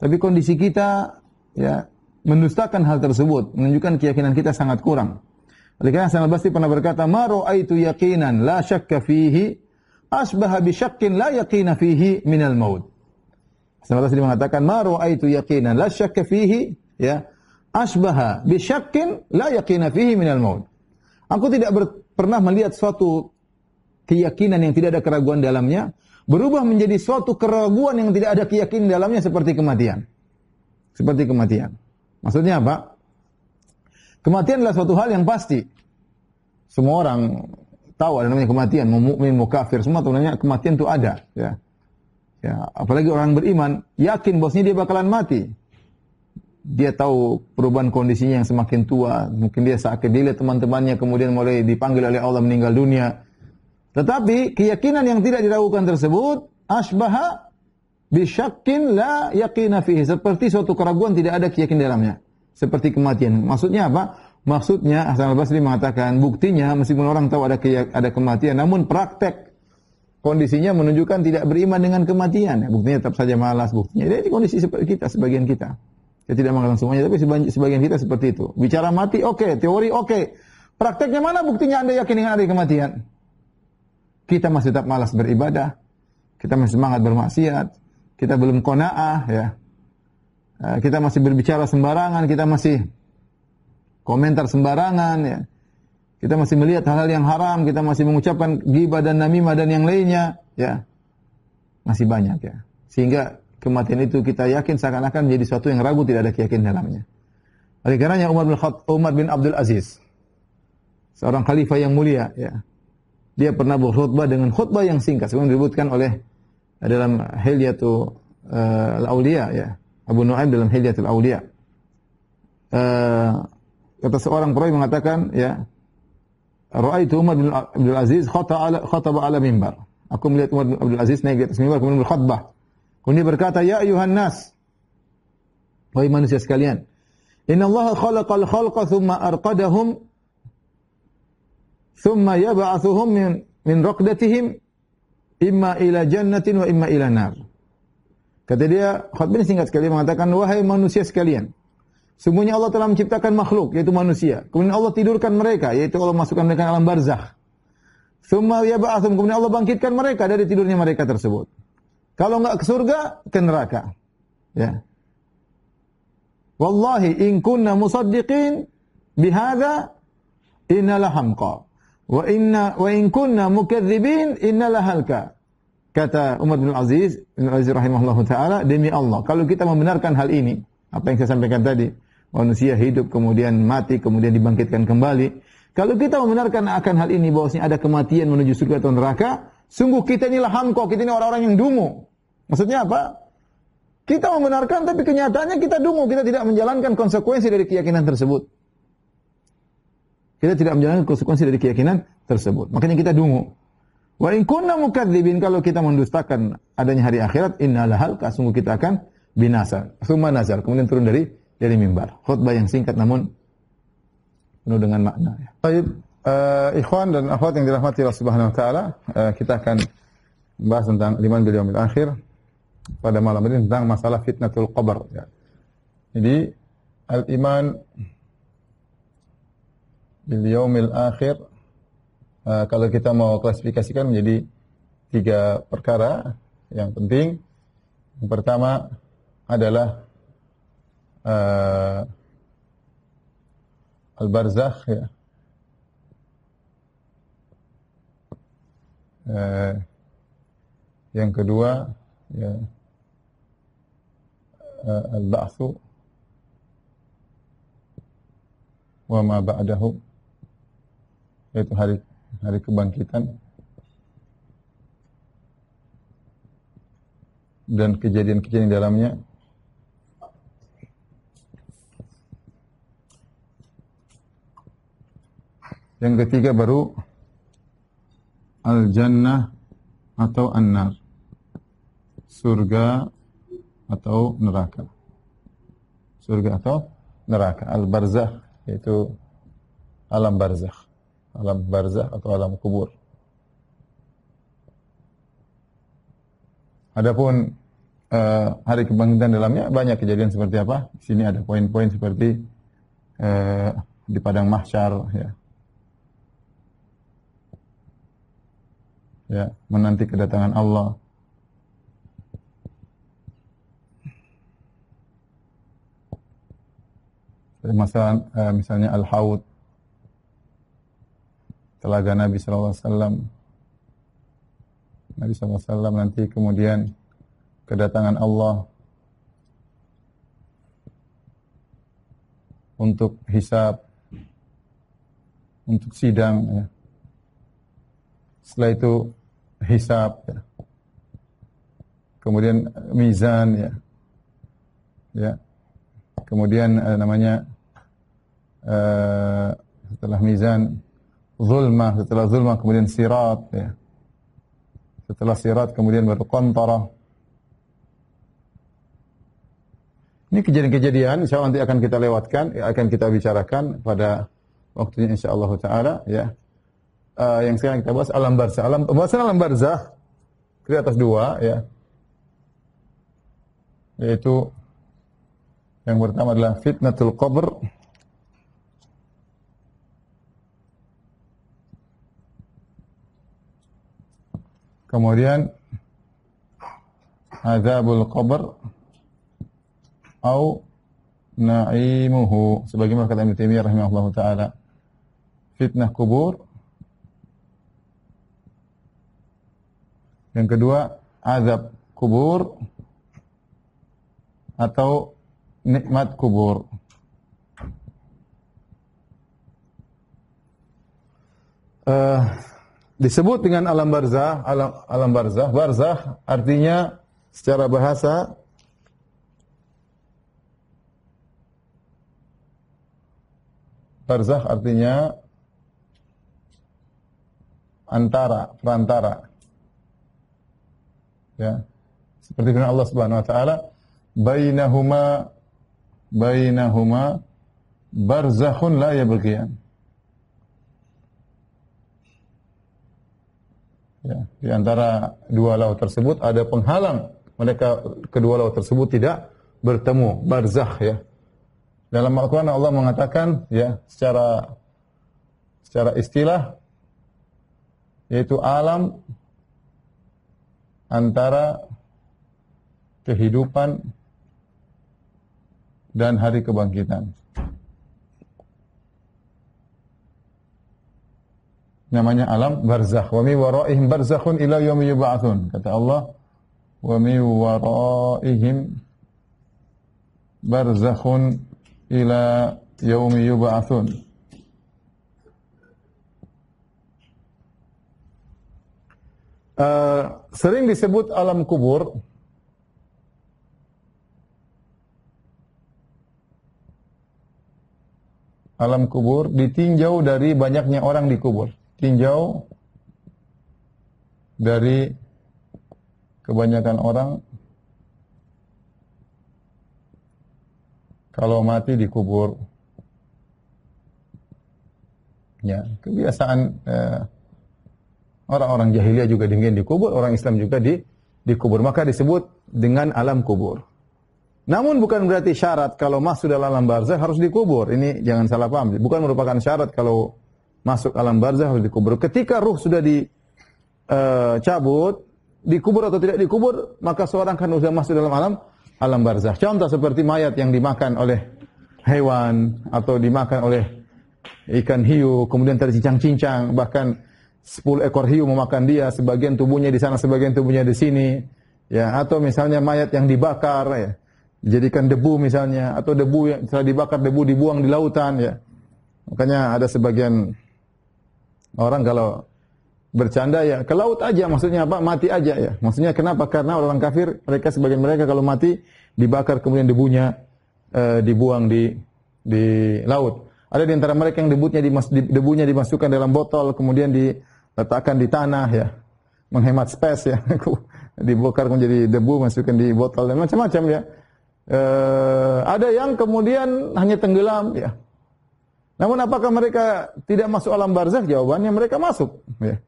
Tapi kondisi kita ya mendustakan hal tersebut, menunjukkan keyakinan kita sangat kurang. Oleh karena Hasan Al-Basri pernah berkata, "Ma ra'aitu yaqinan la syakka fihi asbaha bi syakkin la yaqina fihi min al-maut." Hasan Al-Basri mengatakan, "Ma ra'aitu yaqinan la syakka fihi ya asbaha bi syakkin la yaqina fihi min al-maut." Aku tidak pernah melihat suatu keyakinan yang tidak ada keraguan dalamnya berubah menjadi suatu keraguan yang tidak ada keyakinan dalamnya seperti kematian. Seperti kematian. Maksudnya apa? Kematian adalah suatu hal yang pasti. Semua orang tahu ada namanya kematian, mau mukmin, mau kafir, semua sebenarnya kematian itu ada, ya. Ya, apalagi orang beriman yakin bosnya dia bakalan mati. Dia tahu perubahan kondisinya yang semakin tua, mungkin dia sakit, dia lihat teman-temannya kemudian mulai dipanggil oleh Allah meninggal dunia. Tetapi keyakinan yang tidak diragukan tersebut asbaha Bisyakin la yaqina fihi. Seperti suatu keraguan tidak ada keyakinan dalamnya. Seperti kematian. Maksudnya apa? Maksudnya Hasan Al-Basri mengatakan buktinya meskipun orang tahu ada ada kematian namun praktek kondisinya menunjukkan tidak beriman dengan kematian. Ya, buktinya tetap saja malas buktinya. Jadi kondisi seperti kita sebagian kita. Saya tidak mengatakan semuanya tapi sebagian kita seperti itu. Bicara mati oke, okay. teori oke. Okay. Prakteknya mana buktinya Anda yakin dengan ada kematian? Kita masih tetap malas beribadah. Kita masih semangat bermaksiat kita belum kona'ah ya. ya. Kita masih berbicara sembarangan, kita masih komentar sembarangan ya. Kita masih melihat hal-hal yang haram, kita masih mengucapkan ghibah dan namimah dan yang lainnya ya. Masih banyak ya. Sehingga kematian itu kita yakin seakan-akan menjadi sesuatu yang ragu tidak ada keyakinan dalamnya. Oleh karenanya Umar bin Khat, Umar bin Abdul Aziz seorang khalifah yang mulia ya. Dia pernah berkhutbah dengan khutbah yang singkat sebelum disebutkan oleh dalam helia uh, al-Auliya ya. Abu Nu'aim dalam Hilyatul Auliya. Uh, eh, kata seorang perawi mengatakan ya Ra'aitu Umar bin Abdul Aziz khata ala, khataba ala mimbar. Aku melihat Umar bin Abdul Aziz naik di atas mimbar kemudian berkhutbah. Kemudian berkata, "Ya ayuhan nas." Wahai manusia sekalian, "Inna Allah khalaqal khalqa thumma arqadahum thumma yab'athuhum min min raqdatihim imma ila jannatin wa imma ila nar. Kata dia, ini singkat sekali mengatakan, wahai manusia sekalian, semuanya Allah telah menciptakan makhluk, yaitu manusia. Kemudian Allah tidurkan mereka, yaitu Allah masukkan mereka alam barzah. Semua Summa yab'atsum, kemudian Allah bangkitkan mereka dari tidurnya mereka tersebut. Kalau enggak ke surga, ke neraka. Ya. Wallahi in kunna musaddiqin bihada innala hamqa. Wa inna wa in kunna mukadzibin halka Kata Umar bin Aziz, bin Aziz rahimahullah taala, demi Allah, kalau kita membenarkan hal ini, apa yang saya sampaikan tadi, manusia hidup kemudian mati kemudian dibangkitkan kembali. Kalau kita membenarkan akan hal ini bahwasanya ada kematian menuju surga atau neraka, sungguh kita ini inilah hamkok kita ini orang-orang yang dungu. Maksudnya apa? Kita membenarkan tapi kenyataannya kita dungu, kita tidak menjalankan konsekuensi dari keyakinan tersebut. Kita tidak menjalankan konsekuensi dari keyakinan tersebut. Makanya kita dungu. Wa in kunna mukadzibin kalau kita mendustakan adanya hari akhirat innal hal sungguh kita akan binasa. Suma nazar kemudian turun dari dari mimbar. Khutbah yang singkat namun penuh dengan makna ya. Baik, uh, ikhwan dan akhwat yang dirahmati Allah Subhanahu wa taala, uh, kita akan membahas tentang liman bil yaumil akhir pada malam ini tentang masalah fitnatul qabr ya. Jadi al-iman bil yaumil akhir uh, kalau kita mau klasifikasikan menjadi tiga perkara yang penting. Yang pertama adalah uh, al-barzakh ya. Uh, yang kedua ya uh, al ba'su wa ma ba'dahu yaitu hari hari kebangkitan dan kejadian-kejadian di dalamnya yang ketiga baru al-jannah atau annar surga atau neraka surga atau neraka al-barzakh yaitu alam barzah alam barzah atau alam kubur. Adapun uh, hari kebangkitan dalamnya banyak kejadian seperti apa? Di sini ada poin-poin seperti uh, di padang mahsyar ya. Ya, menanti kedatangan Allah. Masalah eh, uh, misalnya al-haud telaga Nabi SAW. Nabi SAW nanti kemudian kedatangan Allah untuk hisab, untuk sidang. Ya. Setelah itu hisab, ya. kemudian mizan, ya, ya. Kemudian eh, namanya eh, setelah mizan zulma, setelah zulma kemudian sirat ya. Setelah sirat kemudian baru kontara. Ini kejadian-kejadian insya Allah nanti akan kita lewatkan, ya, akan kita bicarakan pada waktunya insya Allah taala ya. Uh, yang sekarang kita bahas alam barzah. Alam bahasan alam barzah di atas dua ya. Yaitu yang pertama adalah fitnatul qabr kemudian azabul qabr au na'imuhu sebagaimana kata Ibnu Taimiyah rahimahullah taala fitnah kubur yang kedua azab kubur atau nikmat kubur uh, disebut dengan alam barzah, alam, alam barzah. Barzah artinya secara bahasa barzah artinya antara, perantara. Ya. Seperti firman Allah Subhanahu wa taala, bainahuma bainahuma barzakhun la yabghiyan. Ya, di antara dua laut tersebut ada penghalang. Mereka kedua laut tersebut tidak bertemu, barzakh ya. Dalam Al-Qur'an Allah mengatakan ya secara secara istilah yaitu alam antara kehidupan dan hari kebangkitan. namanya alam barzakh. Wa mi waraihim barzakhun ila yaumi yub'atsun. Kata Allah, wa mi waraihim barzakhun ila yaumi yub'atsun. Uh, eh, sering disebut alam kubur alam kubur ditinjau dari banyaknya orang di kubur tinjau dari kebanyakan orang kalau mati dikubur ya kebiasaan orang eh, orang-orang jahiliyah juga dingin dikubur orang Islam juga di dikubur maka disebut dengan alam kubur namun bukan berarti syarat kalau masuk dalam alam barzah harus dikubur ini jangan salah paham bukan merupakan syarat kalau masuk alam barzah harus dikubur. Ketika ruh sudah dicabut, eh, dikubur atau tidak dikubur, maka seorang kan sudah masuk dalam alam alam barzah. Contoh seperti mayat yang dimakan oleh hewan atau dimakan oleh ikan hiu, kemudian tercincang-cincang, bahkan 10 ekor hiu memakan dia, sebagian tubuhnya di sana, sebagian tubuhnya di sini. Ya, atau misalnya mayat yang dibakar ya. Dijadikan debu misalnya atau debu yang setelah dibakar debu dibuang di lautan ya. Makanya ada sebagian Orang kalau bercanda ya ke laut aja maksudnya apa mati aja ya maksudnya kenapa karena orang kafir mereka sebagian mereka kalau mati dibakar kemudian debunya e, dibuang di di laut ada di antara mereka yang debunya dimas, debunya dimasukkan dalam botol kemudian diletakkan di tanah ya menghemat space ya dibakar menjadi debu masukkan di botol dan macam-macam ya e, ada yang kemudian hanya tenggelam ya namun apakah mereka tidak masuk alam barzakh? Jawabannya mereka masuk. Ya.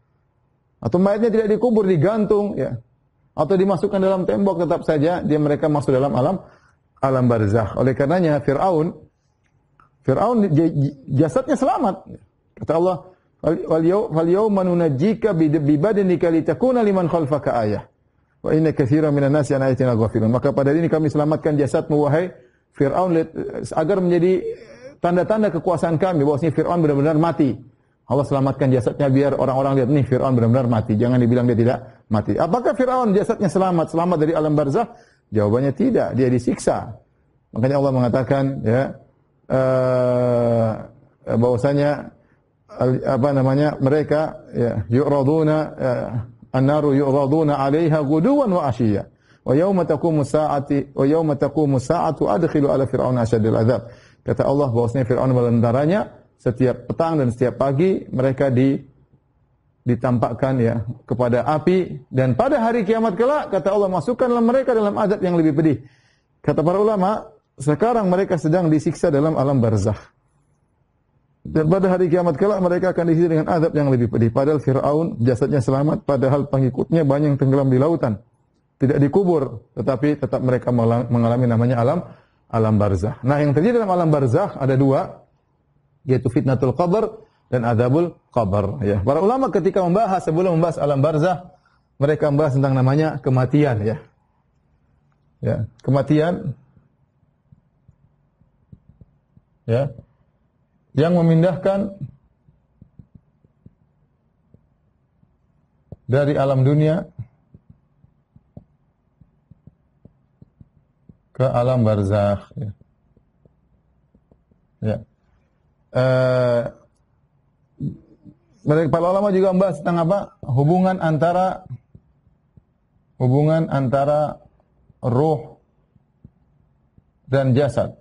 Atau mayatnya tidak dikubur, digantung. Ya. Atau dimasukkan dalam tembok, tetap saja dia mereka masuk dalam alam alam barzakh. Oleh karenanya Fir'aun, Fir'aun jasadnya selamat. Kata Allah, Wal manunajika nunajjika bibadanika litakuna liman khalfaka ayah. Wa inna kathira minan nasi an ayatina ghafilun. Maka pada hari ini kami selamatkan jasadmu wahai Fir'aun agar menjadi tanda-tanda kekuasaan kami bahwasanya Fir'aun benar-benar mati. Allah selamatkan jasadnya biar orang-orang lihat nih Fir'aun benar-benar mati. Jangan dibilang dia tidak mati. Apakah Fir'aun jasadnya selamat, selamat dari alam barzah? Jawabannya tidak, dia disiksa. Makanya Allah mengatakan ya uh, bahwasanya apa namanya mereka ya yuraduna uh, ya, naru yuraduna 'alaiha ghuduwan wa 'ashiyya. Wa yauma taqumu sa'ati wa yauma taqumu sa'atu adkhilu ala fir'auna asyadil adzab. Kata Allah bahwasanya Fir'aun tentaranya setiap petang dan setiap pagi mereka di ditampakkan ya kepada api dan pada hari kiamat kelak kata Allah masukkanlah mereka dalam azab yang lebih pedih. Kata para ulama, sekarang mereka sedang disiksa dalam alam barzah Dan pada hari kiamat kelak mereka akan disiksa dengan azab yang lebih pedih. Padahal Fir'aun jasadnya selamat, padahal pengikutnya banyak yang tenggelam di lautan. Tidak dikubur, tetapi tetap mereka mengalami namanya alam alam barzah. Nah, yang terjadi dalam alam barzah ada dua, yaitu fitnatul qabr dan adabul qabr. Ya, para ulama ketika membahas sebelum membahas alam barzah, mereka membahas tentang namanya kematian. Ya, ya kematian. Ya, yang memindahkan dari alam dunia ke alam barzakh. Ya. ya. Uh, mereka para ulama juga membahas tentang apa? Hubungan antara hubungan antara ruh dan jasad.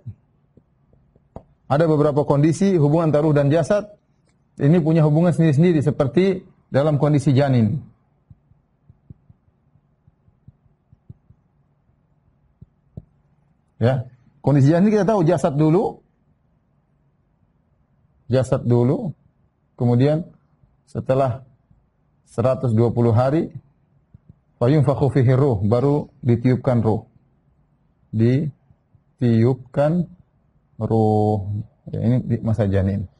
Ada beberapa kondisi hubungan antara ruh dan jasad ini punya hubungan sendiri-sendiri seperti dalam kondisi janin. Ya. Kondisi jasad ini kita tahu jasad dulu. Jasad dulu. Kemudian setelah 120 hari fayunfakhu fihi ruh, baru ditiupkan ruh. Ditiupkan ruh. Ya, ini di masa janin.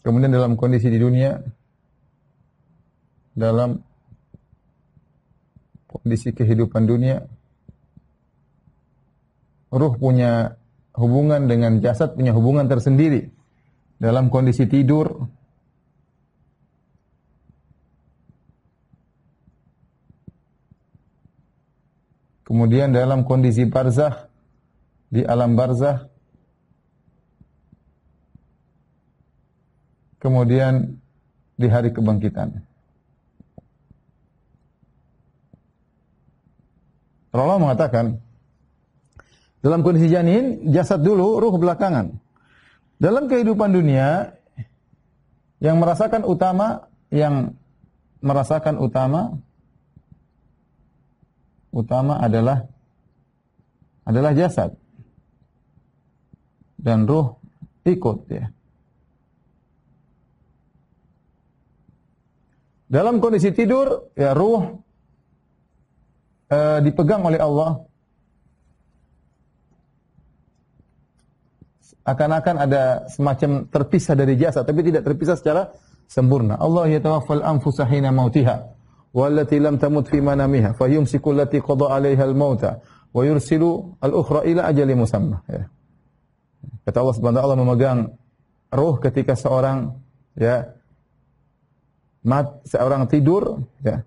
Kemudian dalam kondisi di dunia dalam kondisi kehidupan dunia ruh punya hubungan dengan jasad punya hubungan tersendiri. Dalam kondisi tidur, Kemudian dalam kondisi barzah di alam barzah kemudian di hari kebangkitan. Allah mengatakan dalam kondisi janin, jasad dulu, ruh belakangan. Dalam kehidupan dunia, yang merasakan utama, yang merasakan utama, utama adalah adalah jasad dan ruh ikut ya. Dalam kondisi tidur, ya ruh e, dipegang oleh Allah akan-akan ada semacam terpisah dari jasad tapi tidak terpisah secara sempurna. Allah yatawaffal anfusa hina mautiha wallati lam tamut fi manamiha fayumsiku allati qada 'alaiha al-mauta wa yursilu al-ukhra ila ajali musamma. Ya. Kata Allah Subhanahu wa taala memegang roh ketika seorang ya mat seorang tidur ya.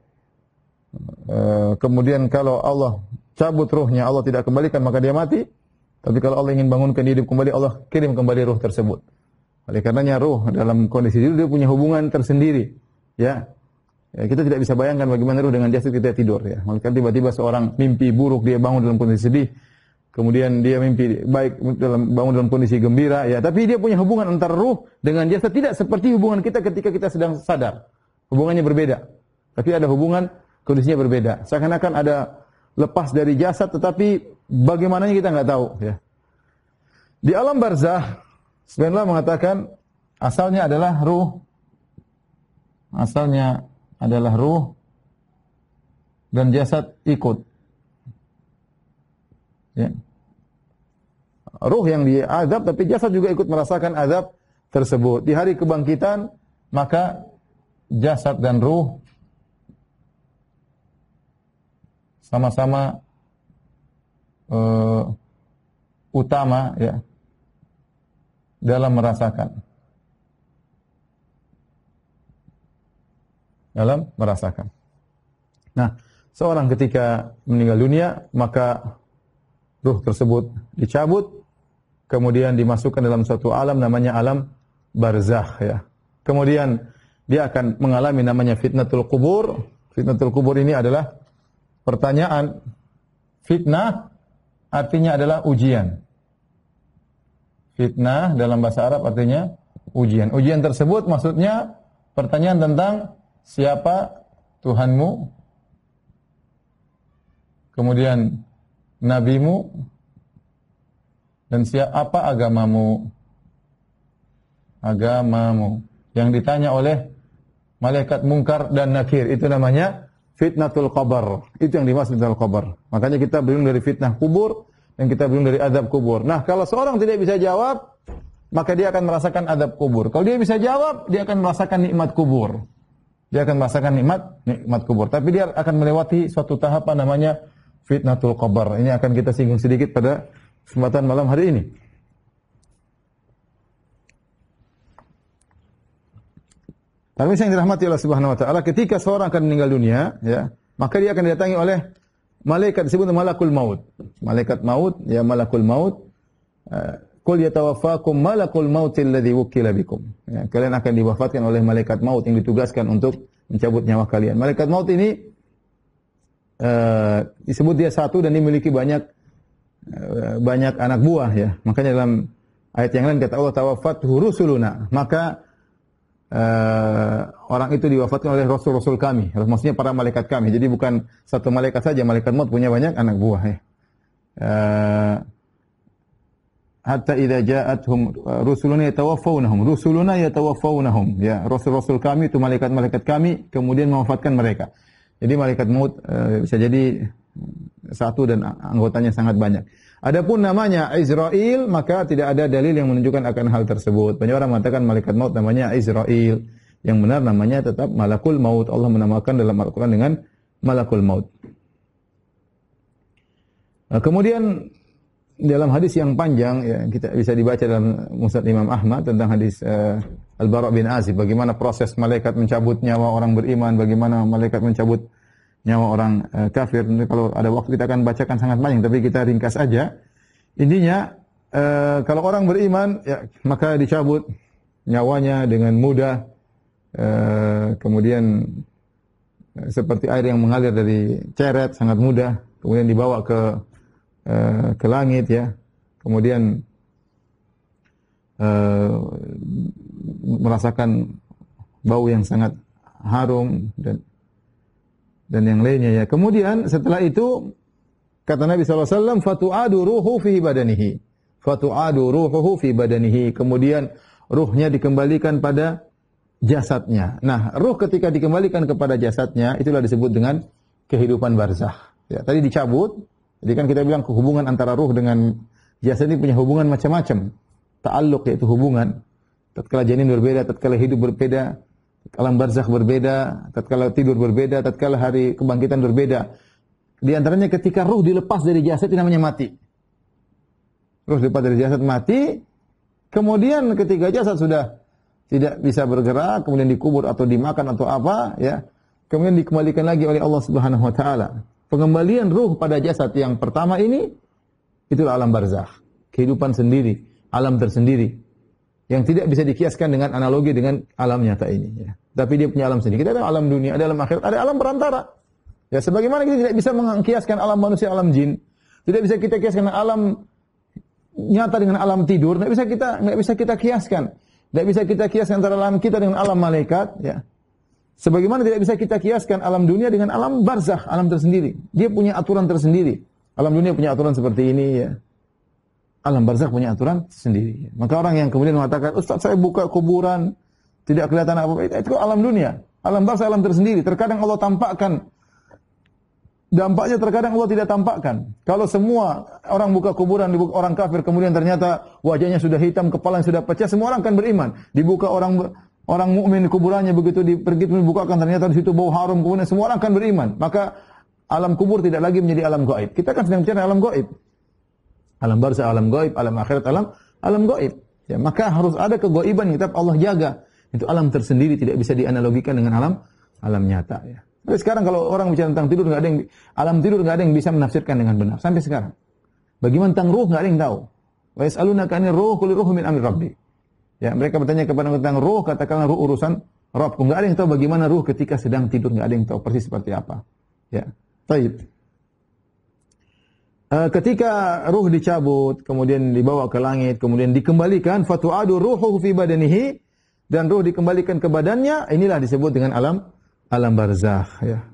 E, kemudian kalau Allah cabut rohnya Allah tidak kembalikan maka dia mati tapi kalau Allah ingin bangunkan hidup kembali, Allah kirim kembali ruh tersebut. Oleh karenanya ruh dalam kondisi itu dia punya hubungan tersendiri. Ya. ya kita tidak bisa bayangkan bagaimana ruh dengan jasad kita tidur ya. Maka tiba-tiba seorang mimpi buruk dia bangun dalam kondisi sedih, kemudian dia mimpi baik dalam bangun dalam kondisi gembira ya, tapi dia punya hubungan antara ruh dengan jasad tidak seperti hubungan kita ketika kita sedang sadar. Hubungannya berbeda. Tapi ada hubungan kondisinya berbeda. Seakan-akan ada lepas dari jasad tetapi bagaimananya kita nggak tahu ya. Di alam barzah, sebenarnya mengatakan asalnya adalah ruh. Asalnya adalah ruh dan jasad ikut. Ya. Ruh yang azab tapi jasad juga ikut merasakan azab tersebut. Di hari kebangkitan maka jasad dan ruh sama-sama uh, utama ya dalam merasakan. Dalam merasakan. Nah, seorang ketika meninggal dunia maka ruh tersebut dicabut kemudian dimasukkan dalam suatu alam namanya alam barzakh ya. Kemudian dia akan mengalami namanya fitnatul kubur. Fitnatul kubur ini adalah pertanyaan. Fitnah artinya adalah ujian. Fitnah dalam bahasa Arab artinya ujian. Ujian tersebut maksudnya pertanyaan tentang siapa Tuhanmu, kemudian nabimu dan siapa agamamu. Agamamu yang ditanya oleh malaikat mungkar dan nakir itu namanya fitnatul qabr. Itu yang dimaksud fitnatul qabr. Makanya kita berlindung dari fitnah kubur dan kita berlindung dari adab kubur. Nah, kalau seorang tidak bisa jawab, maka dia akan merasakan adab kubur. Kalau dia bisa jawab, dia akan merasakan nikmat kubur. Dia akan merasakan nikmat nikmat kubur. Tapi dia akan melewati suatu tahapan namanya fitnatul qabr. Ini akan kita singgung sedikit pada kesempatan malam hari ini. Tapi yang dirahmati Allah Subhanahu wa taala, ketika seorang akan meninggal dunia, ya, maka dia akan didatangi oleh malaikat disebut malakul maut. Malaikat maut, ya malakul maut. Kul eh, Qul yatawaffakum malakul maut alladhi wukila bikum. Ya, kalian akan diwafatkan oleh malaikat maut yang ditugaskan untuk mencabut nyawa kalian. Malaikat maut ini uh, disebut dia satu dan dimiliki banyak uh, banyak anak buah ya. Makanya dalam ayat yang lain kata Allah tawaffat rusuluna. Maka uh, orang itu diwafatkan oleh rasul-rasul kami, maksudnya para malaikat kami. Jadi bukan satu malaikat saja, malaikat maut punya banyak anak buah ya. Uh, hatta idza ja'atuhum eh, rusuluna yatawaffawnahum rusuluna yatawaffawnahum ya rasul-rasul kami itu malaikat-malaikat kami kemudian mewafatkan mereka jadi malaikat maut uh, bisa jadi satu dan anggotanya sangat banyak Adapun namanya Israel, maka tidak ada dalil yang menunjukkan akan hal tersebut. Banyak orang mengatakan malaikat maut namanya Israel. Yang benar namanya tetap malakul maut. Allah menamakan dalam Al-Quran dengan malakul maut. Nah, kemudian dalam hadis yang panjang ya kita bisa dibaca dalam Musnad Imam Ahmad tentang hadis uh, Al-Bara bin Azib bagaimana proses malaikat mencabut nyawa orang beriman, bagaimana malaikat mencabut nyawa orang uh, kafir. Nanti kalau ada waktu kita akan bacakan sangat banyak, tapi kita ringkas aja. Intinya uh, kalau orang beriman ya, maka dicabut nyawanya dengan mudah. Uh, kemudian seperti air yang mengalir dari ceret sangat mudah. Kemudian dibawa ke uh, ke langit ya. Kemudian merasakan bau yang sangat harum dan dan yang lainnya ya. Kemudian setelah itu kata Nabi SAW, fatu'adu ruhu fi badanihi. Fatu'adu ruhu fi badanihi. Kemudian ruhnya dikembalikan pada jasadnya. Nah, ruh ketika dikembalikan kepada jasadnya, itulah disebut dengan kehidupan barzah. Ya, tadi dicabut, jadi kan kita bilang hubungan antara ruh dengan jasad ini punya hubungan macam-macam. Ta'alluq yaitu hubungan. Tatkala janin berbeda, tatkala hidup berbeda, alam barzakh berbeda, tatkala tidur berbeda, tatkala hari kebangkitan berbeda. Di antaranya ketika ruh dilepas dari jasad ini namanya mati. Ruh dilepas dari jasad mati, kemudian ketika jasad sudah tidak bisa bergerak, kemudian dikubur atau dimakan atau apa, ya. Kemudian dikembalikan lagi oleh Allah Subhanahu wa taala. Pengembalian ruh pada jasad yang pertama ini itulah alam barzakh, kehidupan sendiri, alam tersendiri yang tidak bisa dikiaskan dengan analogi dengan alam nyata ini. Ya. Tapi dia punya alam sendiri. Kita ada alam dunia, ada alam akhirat, ada alam perantara. Ya sebagaimana kita tidak bisa mengkiaskan alam manusia, alam jin, tidak bisa kita kiaskan alam nyata dengan alam tidur, tidak bisa kita tidak bisa kita kiaskan, tidak bisa kita kiaskan antara alam kita dengan alam malaikat. Ya. Sebagaimana tidak bisa kita kiaskan alam dunia dengan alam barzah alam tersendiri. Dia punya aturan tersendiri. Alam dunia punya aturan seperti ini ya alam barzakh punya aturan sendiri. Maka orang yang kemudian mengatakan, Ustaz saya buka kuburan, tidak kelihatan apa-apa, itu alam dunia. Alam barzakh alam tersendiri. Terkadang Allah tampakkan Dampaknya terkadang Allah tidak tampakkan. Kalau semua orang buka kuburan, dibuka orang kafir, kemudian ternyata wajahnya sudah hitam, kepalanya sudah pecah, semua orang akan beriman. Dibuka orang orang mukmin kuburannya begitu dipergi dibukakan ternyata di situ bau harum, kemudian semua orang akan beriman. Maka alam kubur tidak lagi menjadi alam gaib. Kita kan sedang bicara alam gaib. Alam barzah, alam goib alam akhirat, alam alam gaib. Ya, maka harus ada kegoiban yang tetap Allah jaga. Itu alam tersendiri tidak bisa dianalogikan dengan alam alam nyata ya. Tapi sekarang kalau orang bicara tentang tidur nggak ada yang alam tidur nggak ada yang bisa menafsirkan dengan benar sampai sekarang. Bagaimana tentang ruh nggak ada yang tahu. Wa yas'alunaka kani ruh kuli ruh min amri rabbi. Ya, mereka bertanya kepada tentang ruh, katakanlah ruh urusan Rabbku. Enggak ada yang tahu bagaimana ruh ketika sedang tidur, enggak ada yang tahu persis seperti apa. Ya. Baik. Eh, ketika ruh dicabut, kemudian dibawa ke langit, kemudian dikembalikan, fatu'adu ruhuhu fi badanihi, dan ruh dikembalikan ke badannya, inilah disebut dengan alam alam barzakh ya.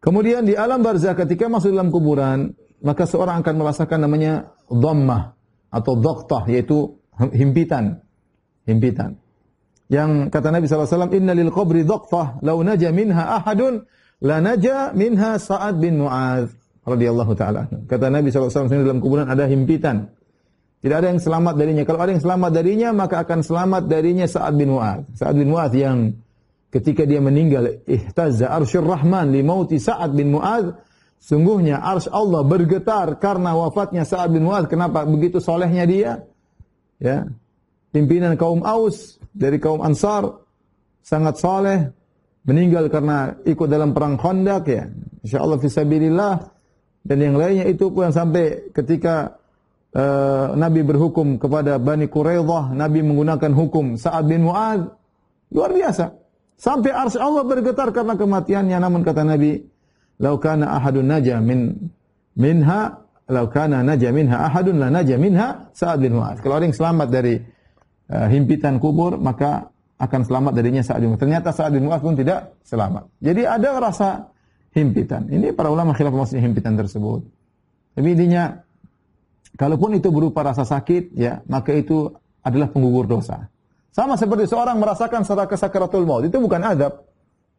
Kemudian di alam barzakh ketika masuk dalam kuburan, maka seorang akan merasakan namanya dhammah atau dhaqtah yaitu himpitan. Himpitan. Yang kata Nabi SAW, Inna lil qabri dhaqtah, lau minha ahadun, la naja minha Sa'ad bin mu'ad radhiyallahu taala. Kata Nabi SAW dalam kuburan ada himpitan. Tidak ada yang selamat darinya. Kalau ada yang selamat darinya, maka akan selamat darinya saat bin Mu'ad. Sa'ad bin Mu'ad yang ketika dia meninggal, ihtazza arshur rahman li mauti Sa'ad bin Mu'ad. Sungguhnya arsh Allah bergetar karena wafatnya saat bin Mu'ad. Kenapa? Begitu solehnya dia. Ya. Pimpinan kaum Aus dari kaum Ansar sangat soleh meninggal karena ikut dalam perang Khandaq ya. Insyaallah fisabilillah dan yang lainnya itu pun sampai ketika uh, Nabi berhukum kepada Bani Quraidah, Nabi menggunakan hukum Sa'ad bin Mu'ad. Luar biasa. Sampai arsy Allah bergetar karena kematiannya. Namun kata Nabi, laukana ahadun naja min minha, laukana najah naja minha ahadun la naja minha Sa'ad bin Mu'ad." Kalau ada selamat dari uh, himpitan kubur, maka akan selamat darinya Sa'ad bin Mu'ad. Ternyata Sa'ad bin Mu'ad pun tidak selamat. Jadi ada rasa himpitan. Ini para ulama khilaf maksudnya himpitan tersebut. Tapi intinya, kalaupun itu berupa rasa sakit, ya maka itu adalah penggugur dosa. Sama seperti seorang merasakan secara kesakaratul maut, itu bukan adab.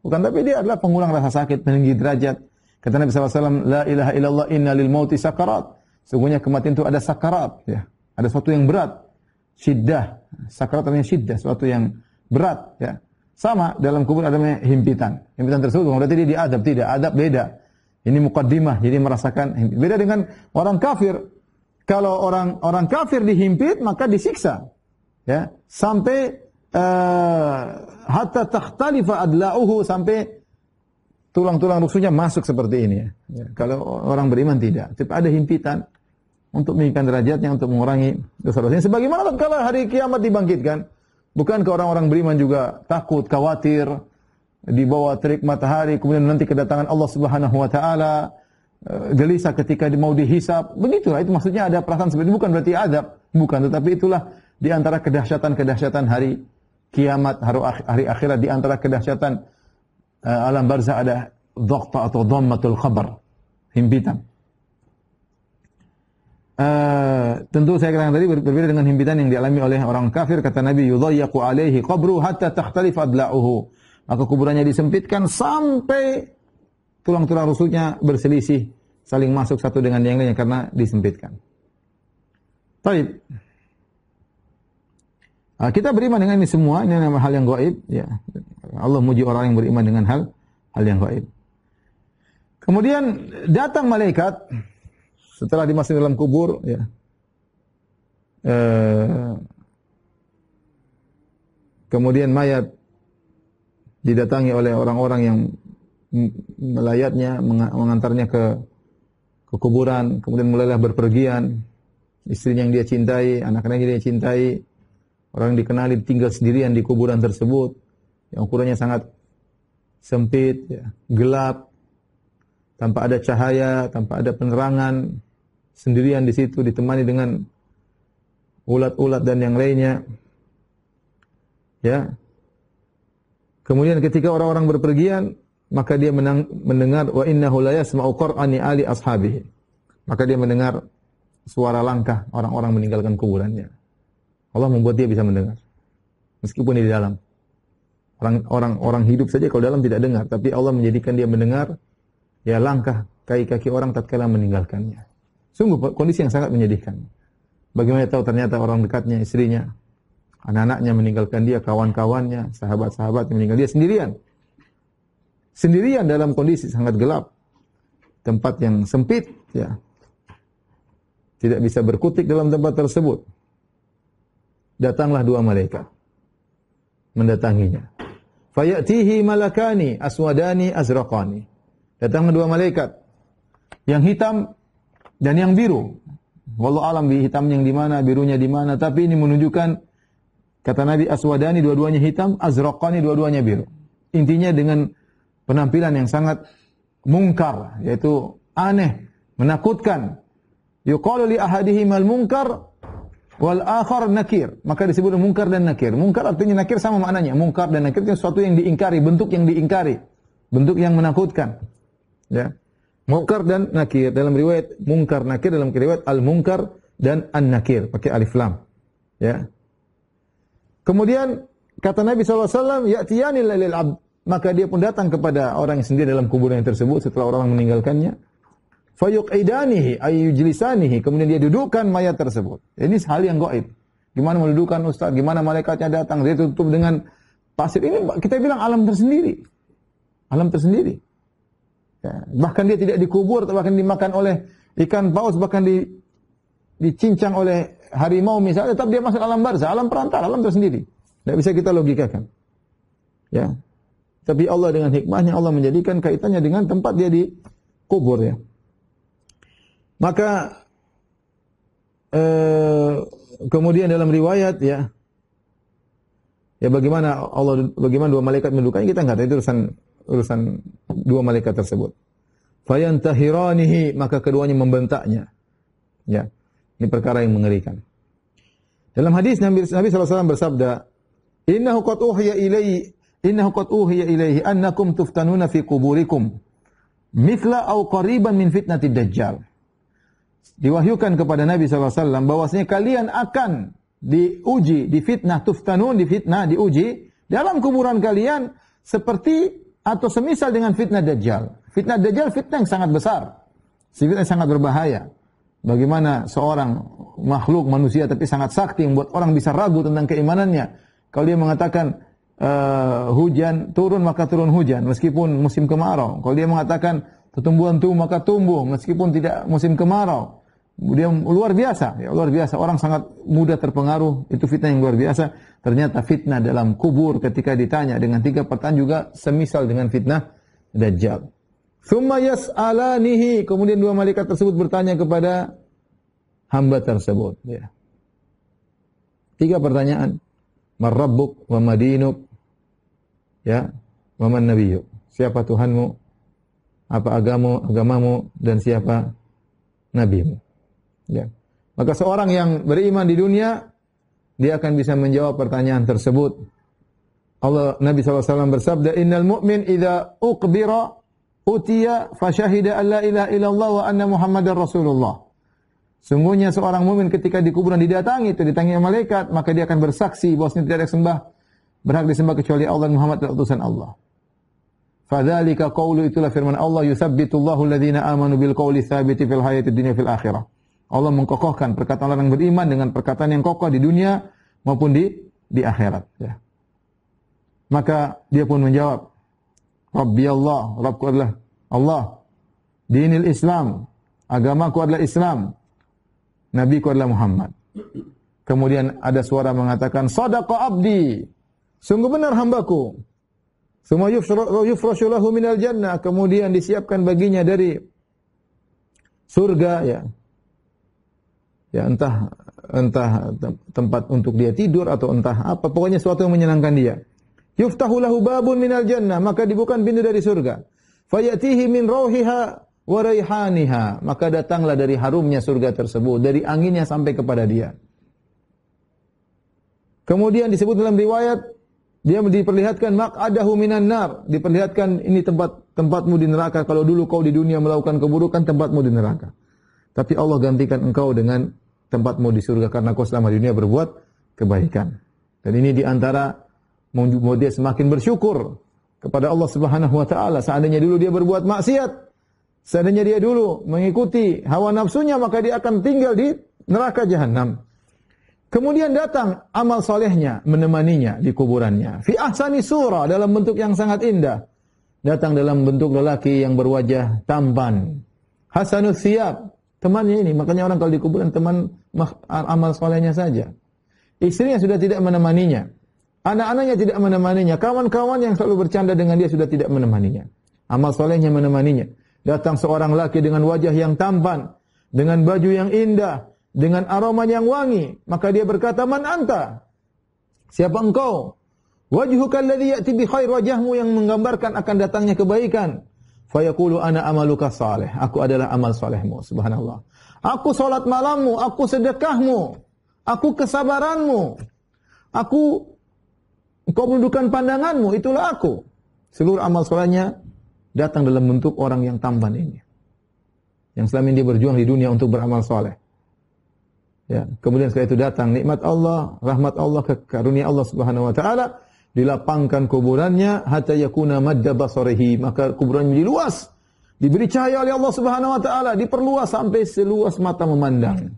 Bukan, tapi dia adalah pengulang rasa sakit, meninggi derajat. Kata Nabi SAW, La ilaha illallah inna lil mauti sakarat. Sungguhnya kematian itu ada sakarat. Ya. Ada sesuatu yang berat. Syiddah. Sakarat artinya syiddah. Sesuatu yang berat. Ya. Sama dalam kubur ada namanya himpitan. Himpitan tersebut bukan berarti dia diadab, tidak. Adab beda. Ini mukaddimah, jadi merasakan himpitan. Beda dengan orang kafir. Kalau orang orang kafir dihimpit maka disiksa. Ya, sampai uh, hatta takhtalifa adla'uhu sampai tulang-tulang rusuhnya masuk seperti ini ya. ya. Kalau orang beriman tidak, ada himpitan untuk meningkatkan derajatnya untuk mengurangi dosa-dosanya sebagaimana kalau hari kiamat dibangkitkan Bukankah orang-orang beriman juga takut, khawatir di bawah terik matahari kemudian nanti kedatangan Allah Subhanahu wa taala eh, gelisah ketika mau dihisap. Begitulah itu maksudnya ada perasaan seperti bukan berarti adab, bukan tetapi itulah di antara kedahsyatan-kedahsyatan hari kiamat, hari akhirat di antara kedahsyatan eh, alam barzah ada dhaqta atau dhammatul khabar, himpitan. Uh, tentu saya katakan tadi ber berbeda dengan himpitan yang dialami oleh orang kafir kata Nabi yudhayyaqu alaihi qabru hatta takhtalif adla'uhu maka kuburannya disempitkan sampai tulang-tulang rusuknya berselisih saling masuk satu dengan yang lainnya karena disempitkan. Taib. Uh, kita beriman dengan ini semua ini adalah hal yang gaib ya. Allah muji orang yang beriman dengan hal hal yang gaib. Kemudian datang malaikat setelah dimasukkan dalam kubur ya eh, kemudian mayat didatangi oleh orang-orang yang melayatnya mengantarnya ke ke kuburan kemudian mulailah berpergian istrinya yang dia cintai anak-anaknya yang dia cintai orang yang dikenali tinggal sendirian di kuburan tersebut yang ukurannya sangat sempit ya, gelap tanpa ada cahaya tanpa ada penerangan sendirian di situ ditemani dengan ulat-ulat dan yang lainnya. Ya. Kemudian ketika orang-orang berpergian, maka dia menang, mendengar wa innahu la yasma'u qur'ani ali ashabihi. Maka dia mendengar suara langkah orang-orang meninggalkan kuburannya. Allah membuat dia bisa mendengar. Meskipun di dalam. Orang orang orang hidup saja kalau dalam tidak dengar, tapi Allah menjadikan dia mendengar ya langkah kaki-kaki orang tatkala meninggalkannya. Sungguh kondisi yang sangat menyedihkan. Bagaimana tahu ternyata orang dekatnya, istrinya, anak-anaknya meninggalkan dia, kawan-kawannya, sahabat-sahabatnya meninggal dia sendirian. Sendirian dalam kondisi sangat gelap. Tempat yang sempit, ya. Tidak bisa berkutik dalam tempat tersebut. Datanglah dua malaikat mendatanginya. Fayatihi malakani aswadani azraqani. Datang dua malaikat. Yang hitam dan yang biru. Wallahu alam bi hitam yang di mana, birunya di mana, tapi ini menunjukkan kata Nabi aswadani dua-duanya hitam, azraqani dua-duanya biru. Intinya dengan penampilan yang sangat mungkar, yaitu aneh, menakutkan. Yuqalu li ahadihima al mungkar, wal akhar nakir. Maka disebut mungkar dan nakir. Mungkar artinya nakir sama maknanya. Mungkar dan nakir itu sesuatu yang diingkari, bentuk yang diingkari, bentuk yang menakutkan. Ya. Mungkar dan nakir. Dalam riwayat mungkar nakir dalam riwayat al-mungkar dan an-nakir pakai alif lam. Ya. Kemudian kata Nabi SAW, ya lil abd. Maka dia pun datang kepada orang yang sendiri dalam kuburan yang tersebut setelah orang meninggalkannya. Fayuqidanihi ayyujlisanihi. Kemudian dia dudukkan mayat tersebut. Ini hal yang gaib. Gimana meludukan Ustaz? Gimana malaikatnya datang? Dia tutup dengan pasir. Ini kita bilang alam tersendiri. Alam tersendiri. Bahkan dia tidak dikubur, bahkan dimakan oleh ikan paus, bahkan di, dicincang oleh harimau misalnya, tetap dia masuk alam barza, alam perantara, alam tersendiri. Tidak bisa kita logikakan. Ya. Tapi Allah dengan hikmahnya Allah menjadikan kaitannya dengan tempat dia dikubur ya. Maka eh, kemudian dalam riwayat ya, ya bagaimana Allah bagaimana dua malaikat mendukainya kita nggak tahu itu urusan urusan dua malaikat tersebut. Fayantahiranihi maka keduanya membentaknya. Ya. Ini perkara yang mengerikan. Dalam hadis Nabi, Nabi SAW bersabda, "Innahu qad uhiya ilaihi innahu qad uhiya ilaihi annakum tuftanuna fi quburikum mithla au qariban min fitnati dajjal." Diwahyukan kepada Nabi SAW bahwasanya kalian akan diuji, difitnah, tuftanun, difitnah, diuji dalam kuburan kalian seperti atau semisal dengan fitnah dajjal. Fitnah dajjal fitnah yang sangat besar. Fitnah yang sangat berbahaya. Bagaimana seorang makhluk manusia tapi sangat sakti membuat orang bisa ragu tentang keimanannya. Kalau dia mengatakan uh, hujan turun maka turun hujan meskipun musim kemarau. Kalau dia mengatakan tumbuhan tumbuh maka tumbuh meskipun tidak musim kemarau dia luar biasa, ya luar biasa. Orang sangat mudah terpengaruh, itu fitnah yang luar biasa. Ternyata fitnah dalam kubur ketika ditanya dengan tiga pertanyaan juga semisal dengan fitnah Dajjal. Thumma yas'alanihi, kemudian dua malaikat tersebut bertanya kepada hamba tersebut, ya. Tiga pertanyaan. Marabuk, wa madinuk ya, wa man nabiyuk Siapa Tuhanmu? Apa agamamu, agamamu dan siapa nabimu? Ya. Maka seorang yang beriman di dunia dia akan bisa menjawab pertanyaan tersebut. Allah Nabi SAW bersabda, "Innal mu'min idha uqbira utiya fashahida an la ilaha illallah wa anna Muhammadar Rasulullah." Sungguhnya seorang mukmin ketika di kuburan didatangi itu ditangi malaikat, maka dia akan bersaksi bahwasanya tidak ada sembah berhak disembah kecuali Allah dan Muhammad adalah utusan Allah. Fadzalika qawlu itulah firman Allah, "Yutsabbitullahu alladhina amanu bil qawli thabiti fil hayati dunya fil akhirah." Allah mengkokohkan perkataan orang beriman dengan perkataan yang kokoh di dunia maupun di di akhirat ya. Maka dia pun menjawab, Rabbi Allah, Rabbku adalah Allah. Dinil Islam, agamaku adalah Islam. ku adalah Muhammad. Kemudian ada suara mengatakan, Sadaqa abdi. Sungguh benar hambaku. Semua yufrashu lahu minal jannah. Kemudian disiapkan baginya dari surga ya ya entah entah tempat untuk dia tidur atau entah apa, pokoknya sesuatu yang menyenangkan dia. Yuftahu lahu babun minal jannah, maka dibukakan pintu dari surga. Fayatihi min rauhiha wa raihaniha, maka datanglah dari harumnya surga tersebut, dari anginnya sampai kepada dia. Kemudian disebut dalam riwayat dia diperlihatkan maq'adahu minan nar, diperlihatkan ini tempat tempatmu di neraka kalau dulu kau di dunia melakukan keburukan tempatmu di neraka. Tapi Allah gantikan engkau dengan tempatmu di surga karena kau selama di dunia berbuat kebaikan. Dan ini di antara membuat dia semakin bersyukur kepada Allah Subhanahu wa taala. Seandainya dulu dia berbuat maksiat, seandainya dia dulu mengikuti hawa nafsunya maka dia akan tinggal di neraka jahanam. Kemudian datang amal solehnya menemaninya di kuburannya. Fi ahsani surah dalam bentuk yang sangat indah. Datang dalam bentuk lelaki yang berwajah tampan. Hasanus siap Temannya ini, makanya orang kalau di kuburan teman amal solehnya saja. Istrinya sudah tidak menemaninya. Anak-anaknya tidak menemaninya. Kawan-kawan yang selalu bercanda dengan dia sudah tidak menemaninya. Amal solehnya menemaninya. Datang seorang laki dengan wajah yang tampan. Dengan baju yang indah. Dengan aroma yang wangi. Maka dia berkata, Man anta? Siapa engkau? Wajuhuka alladhi ya'ti tapi khair wajahmu yang menggambarkan akan datangnya kebaikan. Fayaqulu ana amaluka saleh. Aku adalah amal salehmu. Subhanallah. Aku solat malammu, aku sedekahmu, aku kesabaranmu, aku kau menundukkan pandanganmu, itulah aku. Seluruh amal solehnya datang dalam bentuk orang yang tampan ini. Yang selama ini dia berjuang di dunia untuk beramal soleh. Ya, kemudian setelah itu datang nikmat Allah, rahmat Allah, karunia Allah Subhanahu wa taala, dilapangkan kuburannya hatta yakuna madda basarihi maka kuburannya menjadi luas diberi cahaya oleh Allah Subhanahu wa taala diperluas sampai seluas mata memandang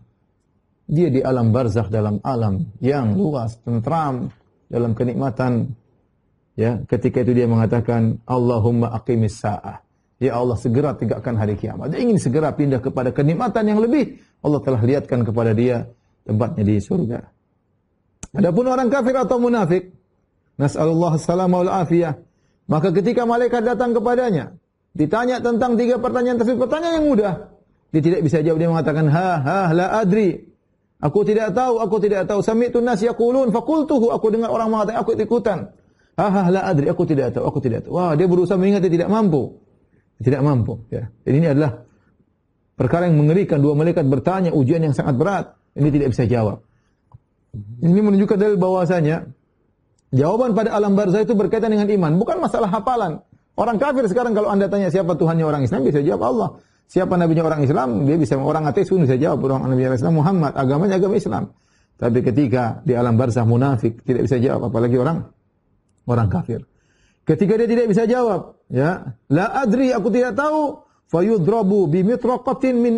dia di alam barzakh dalam alam yang luas tentram dalam kenikmatan ya ketika itu dia mengatakan Allahumma aqimis saah ya Allah segera tegakkan hari kiamat dia ingin segera pindah kepada kenikmatan yang lebih Allah telah lihatkan kepada dia tempatnya di surga adapun orang kafir atau munafik Nas'alullah salamah wal afiyah. Maka ketika malaikat datang kepadanya, ditanya tentang tiga pertanyaan tersebut, pertanyaan yang mudah. Dia tidak bisa jawab, dia mengatakan, ha, ha, la adri. Aku tidak tahu, aku tidak tahu. Sami'tu nas kulun fakultuhu. Aku dengar orang mengatakan, aku ikutan. Ha, ha, la adri, aku tidak tahu, aku tidak tahu. Wah, dia berusaha mengingat, dia tidak mampu. tidak mampu. Ya. Jadi ini adalah perkara yang mengerikan. Dua malaikat bertanya, ujian yang sangat berat. Ini tidak bisa jawab. Ini menunjukkan dari bahwasanya Jawaban pada alam barzah itu berkaitan dengan iman, bukan masalah hafalan. Orang kafir sekarang kalau Anda tanya siapa Tuhannya orang Islam, bisa jawab Allah. Siapa Nabi nya orang Islam, dia bisa orang ateis pun bisa jawab orang nabi orang Islam Muhammad, agamanya agama Islam. Tapi ketika di alam barzah munafik tidak bisa jawab apalagi orang orang kafir. Ketika dia tidak bisa jawab, ya, la adri aku tidak tahu, fayudrabu bimitraqatin min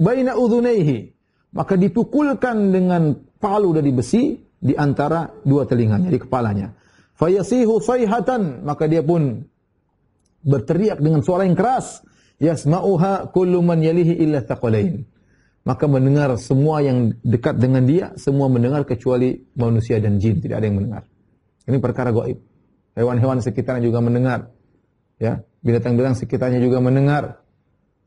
baina udhunaihi. Maka dipukulkan dengan palu dari besi di antara dua telinganya, di kepalanya. Fayasihu sayhatan, maka dia pun berteriak dengan suara yang keras, yasma'uha kullu man yalihi illa Maka mendengar semua yang dekat dengan dia, semua mendengar kecuali manusia dan jin, tidak ada yang mendengar. Ini perkara gaib. Hewan-hewan sekitarnya juga mendengar. Ya, binatang-binatang sekitarnya juga mendengar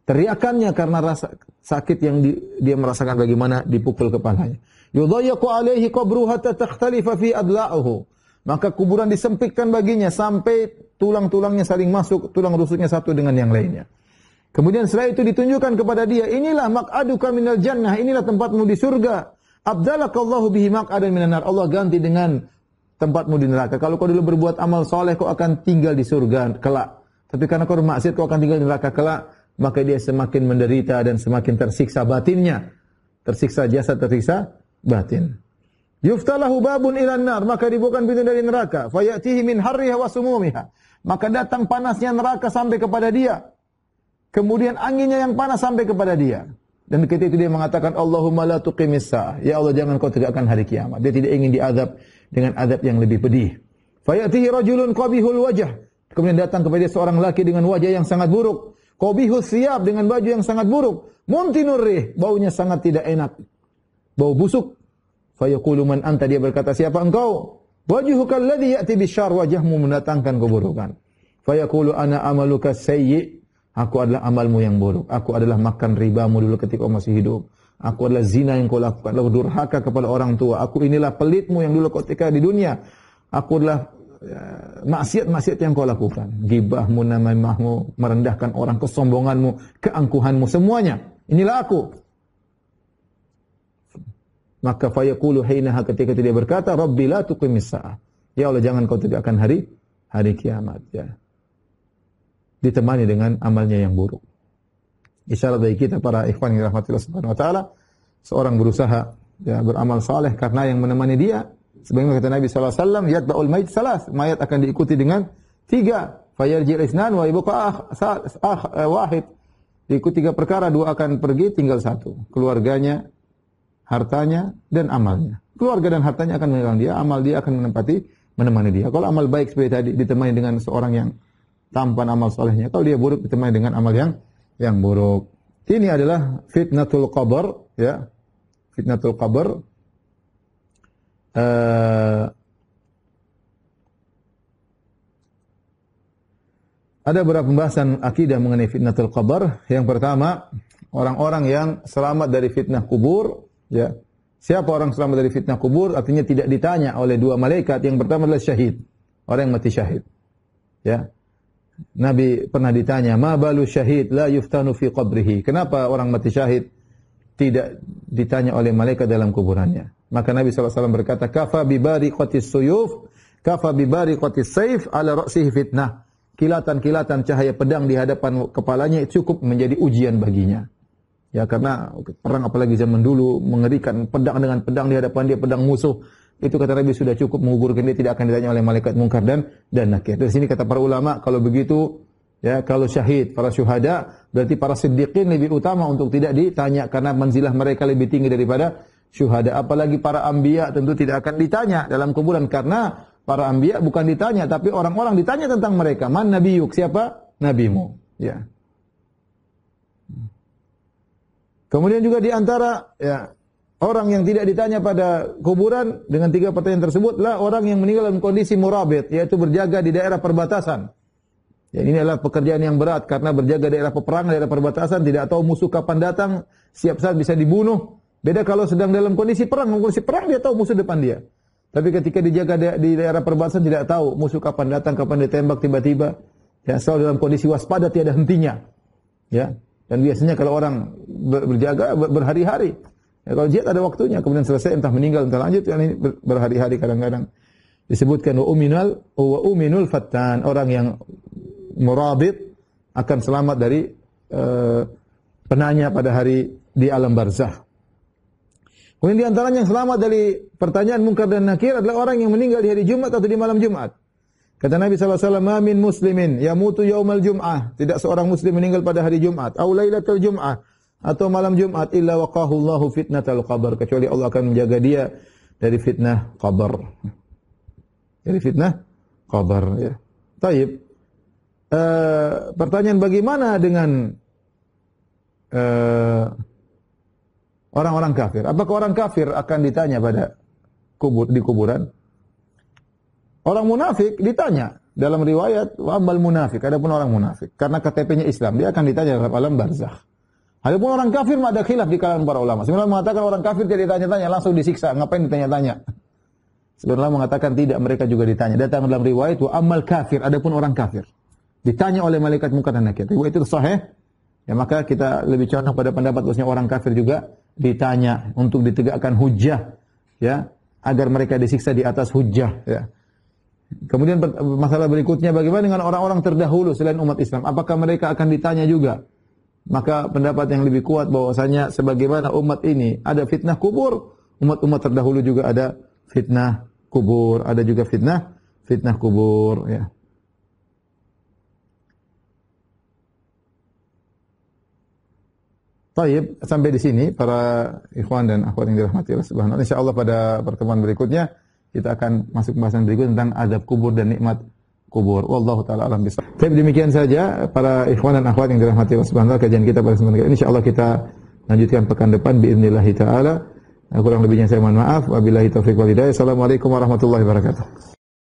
teriakannya karena rasa sakit yang di, dia merasakan bagaimana dipukul kepalanya. Yudhayyaqu alaihi qabruhu hatta takhtalifa fi adla'uhu. Maka kuburan disempitkan baginya sampai tulang-tulangnya saling masuk, tulang rusuknya satu dengan yang lainnya. Kemudian setelah itu ditunjukkan kepada dia, inilah maq'aduka minal jannah, inilah tempatmu di surga. Abdalakallahu bihi maq'adan minan nar. Allah ganti dengan tempatmu di neraka. Kalau kau dulu berbuat amal soleh, kau akan tinggal di surga kelak. Tapi karena kau bermaksiat, kau akan tinggal di neraka kelak maka dia semakin menderita dan semakin tersiksa batinnya. Tersiksa jasad, tersiksa batin. Yuftalahu babun ilan nar, maka dibukakan pintu dari neraka. Fayatihi min harriha wa sumumiha. Maka datang panasnya neraka sampai kepada dia. Kemudian anginnya yang panas sampai kepada dia. Dan ketika itu dia mengatakan, Allahumma la tuqimissa. Ya Allah, jangan kau tegakkan hari kiamat. Dia tidak ingin diadab dengan adab yang lebih pedih. Fayatihi rajulun qabihul wajah. Kemudian datang kepada dia seorang laki dengan wajah yang sangat buruk. Kobihu siap dengan baju yang sangat buruk. Muntinur baunya sangat tidak enak. Bau busuk. Fayaqulu man anta dia berkata, siapa engkau? Wajuhukal ladzi ya'ti bisyar, wajahmu mendatangkan keburukan. Fayaqulu ana amaluka sayyi. Aku adalah amalmu yang buruk. Aku adalah makan ribamu dulu ketika kau masih hidup. Aku adalah zina yang kau lakukan. Aku durhaka kepada orang tua. Aku inilah pelitmu yang dulu ketika di dunia. Aku adalah Ya, maksiat-maksiat yang kau lakukan, gibahmu, nama-mahmu, merendahkan orang, kesombonganmu, keangkuhanmu, semuanya. Inilah aku. Maka fayaqulu hainaha ketika dia berkata, "Rabbi la tuqimis Ya Allah, jangan kau tegakkan hari hari kiamat, ya. Ditemani dengan amalnya yang buruk. Isyarat bagi kita para ikhwan yang rahmatullah subhanahu wa taala, seorang berusaha ya beramal saleh karena yang menemani dia Sebagaimana kata Nabi SAW, alaihi ba'ul mayit salas, mayat akan diikuti dengan tiga. jir isnan wa ibu ah, ah, eh, wahid. Diikuti tiga perkara, dua akan pergi, tinggal satu. Keluarganya, hartanya, dan amalnya. Keluarga dan hartanya akan menyerang dia, amal dia akan menempati, menemani dia. Kalau amal baik seperti tadi, ditemani dengan seorang yang tampan amal solehnya. Kalau dia buruk, ditemani dengan amal yang yang buruk. Ini adalah fitnatul qabr, ya. Fitnatul qabr Eh, ada beberapa pembahasan akidah mengenai fitnatul qabr. Yang pertama, orang-orang yang selamat dari fitnah kubur, ya. Siapa orang selamat dari fitnah kubur? Artinya tidak ditanya oleh dua malaikat. Yang pertama adalah syahid, orang yang mati syahid. Ya. Nabi pernah ditanya, "Ma balu syahid la yuftanu fi qabrihi?" Kenapa orang mati syahid tidak ditanya oleh malaikat dalam kuburannya. Maka Nabi SAW berkata, Kafa bibari qotis suyuf, kafa bibari qotis saif ala roksih fitnah. Kilatan-kilatan cahaya pedang di hadapan kepalanya cukup menjadi ujian baginya. Ya karena perang apalagi zaman dulu mengerikan pedang dengan pedang di hadapan dia pedang musuh itu kata Nabi sudah cukup menguburkan dia tidak akan ditanya oleh malaikat mungkar dan dan nakir. Dari sini kata para ulama kalau begitu Ya, kalau syahid, para syuhada, berarti para siddiqin lebih utama untuk tidak ditanya karena manzilah mereka lebih tinggi daripada syuhada. Apalagi para ambia tentu tidak akan ditanya dalam kuburan karena para ambia bukan ditanya tapi orang-orang ditanya tentang mereka. Man yuk, Siapa nabimu? Ya. Kemudian juga di antara ya, orang yang tidak ditanya pada kuburan dengan tiga pertanyaan tersebut adalah orang yang meninggal dalam kondisi murabit yaitu berjaga di daerah perbatasan. Ya, ini adalah pekerjaan yang berat karena berjaga daerah peperangan, daerah perbatasan, tidak tahu musuh kapan datang, siap saat bisa dibunuh. Beda kalau sedang dalam kondisi perang, dalam kondisi perang dia tahu musuh depan dia. Tapi ketika dijaga di daerah perbatasan tidak tahu musuh kapan datang, kapan ditembak tiba-tiba. Ya, selalu dalam kondisi waspada tiada hentinya. Ya. Dan biasanya kalau orang berjaga berhari-hari. Ya, kalau jihad ada waktunya, kemudian selesai entah meninggal entah lanjut, ya, ini berhari-hari kadang-kadang disebutkan wa uminal wa uminul fattan orang yang murabit akan selamat dari eh, penanya pada hari di alam barzah. Kemudian di antara yang selamat dari pertanyaan mungkar dan nakir adalah orang yang meninggal di hari Jumat atau di malam Jumat. Kata Nabi SAW, Mamin muslimin yamutu yaumal jum'ah. Tidak seorang muslim meninggal pada hari Jumat. Au laylatul jum'ah. Atau malam Jumat. Illa waqahullahu fitnatal qabar. Kecuali Allah akan menjaga dia dari fitnah qabar. Dari fitnah qabar. Ya. Taib e, pertanyaan bagaimana dengan eh, orang-orang e, kafir? Apakah orang kafir akan ditanya pada kubur di kuburan? Orang munafik ditanya dalam riwayat wa munafik, munafik, adapun orang munafik karena KTP-nya Islam, dia akan ditanya dalam alam barzakh. Adapun orang kafir ada khilaf di kalangan para ulama. Sebenarnya mengatakan orang kafir tidak ditanya-tanya, langsung disiksa, ngapain ditanya-tanya? Sebenarnya mengatakan tidak, mereka juga ditanya. Datang dalam riwayat wa amal kafir, adapun orang kafir ditanya oleh malaikat muka dan nakir. Riwayat itu sahih. Ya maka kita lebih condong pada pendapat bahwasanya orang kafir juga ditanya untuk ditegakkan hujah ya agar mereka disiksa di atas hujah ya. Kemudian masalah berikutnya bagaimana dengan orang-orang terdahulu selain umat Islam? Apakah mereka akan ditanya juga? Maka pendapat yang lebih kuat bahwasanya sebagaimana umat ini ada fitnah kubur, umat-umat terdahulu juga ada fitnah kubur, ada juga fitnah fitnah kubur ya. Taib, sampai di sini para ikhwan dan akhwat yang dirahmati Allah Subhanahu wa Insyaallah pada pertemuan berikutnya kita akan masuk pembahasan berikut tentang adab kubur dan nikmat kubur. Wallahu taala alam bisa. Tapi demikian saja para ikhwan dan akhwat yang dirahmati Allah Subhanahu wa kajian kita pada kesempatan ini insya allah kita lanjutkan pekan depan Biinnillahi taala. Kurang lebihnya saya mohon maaf. Wabillahi taufiq wal hidayah. Assalamualaikum warahmatullahi wabarakatuh.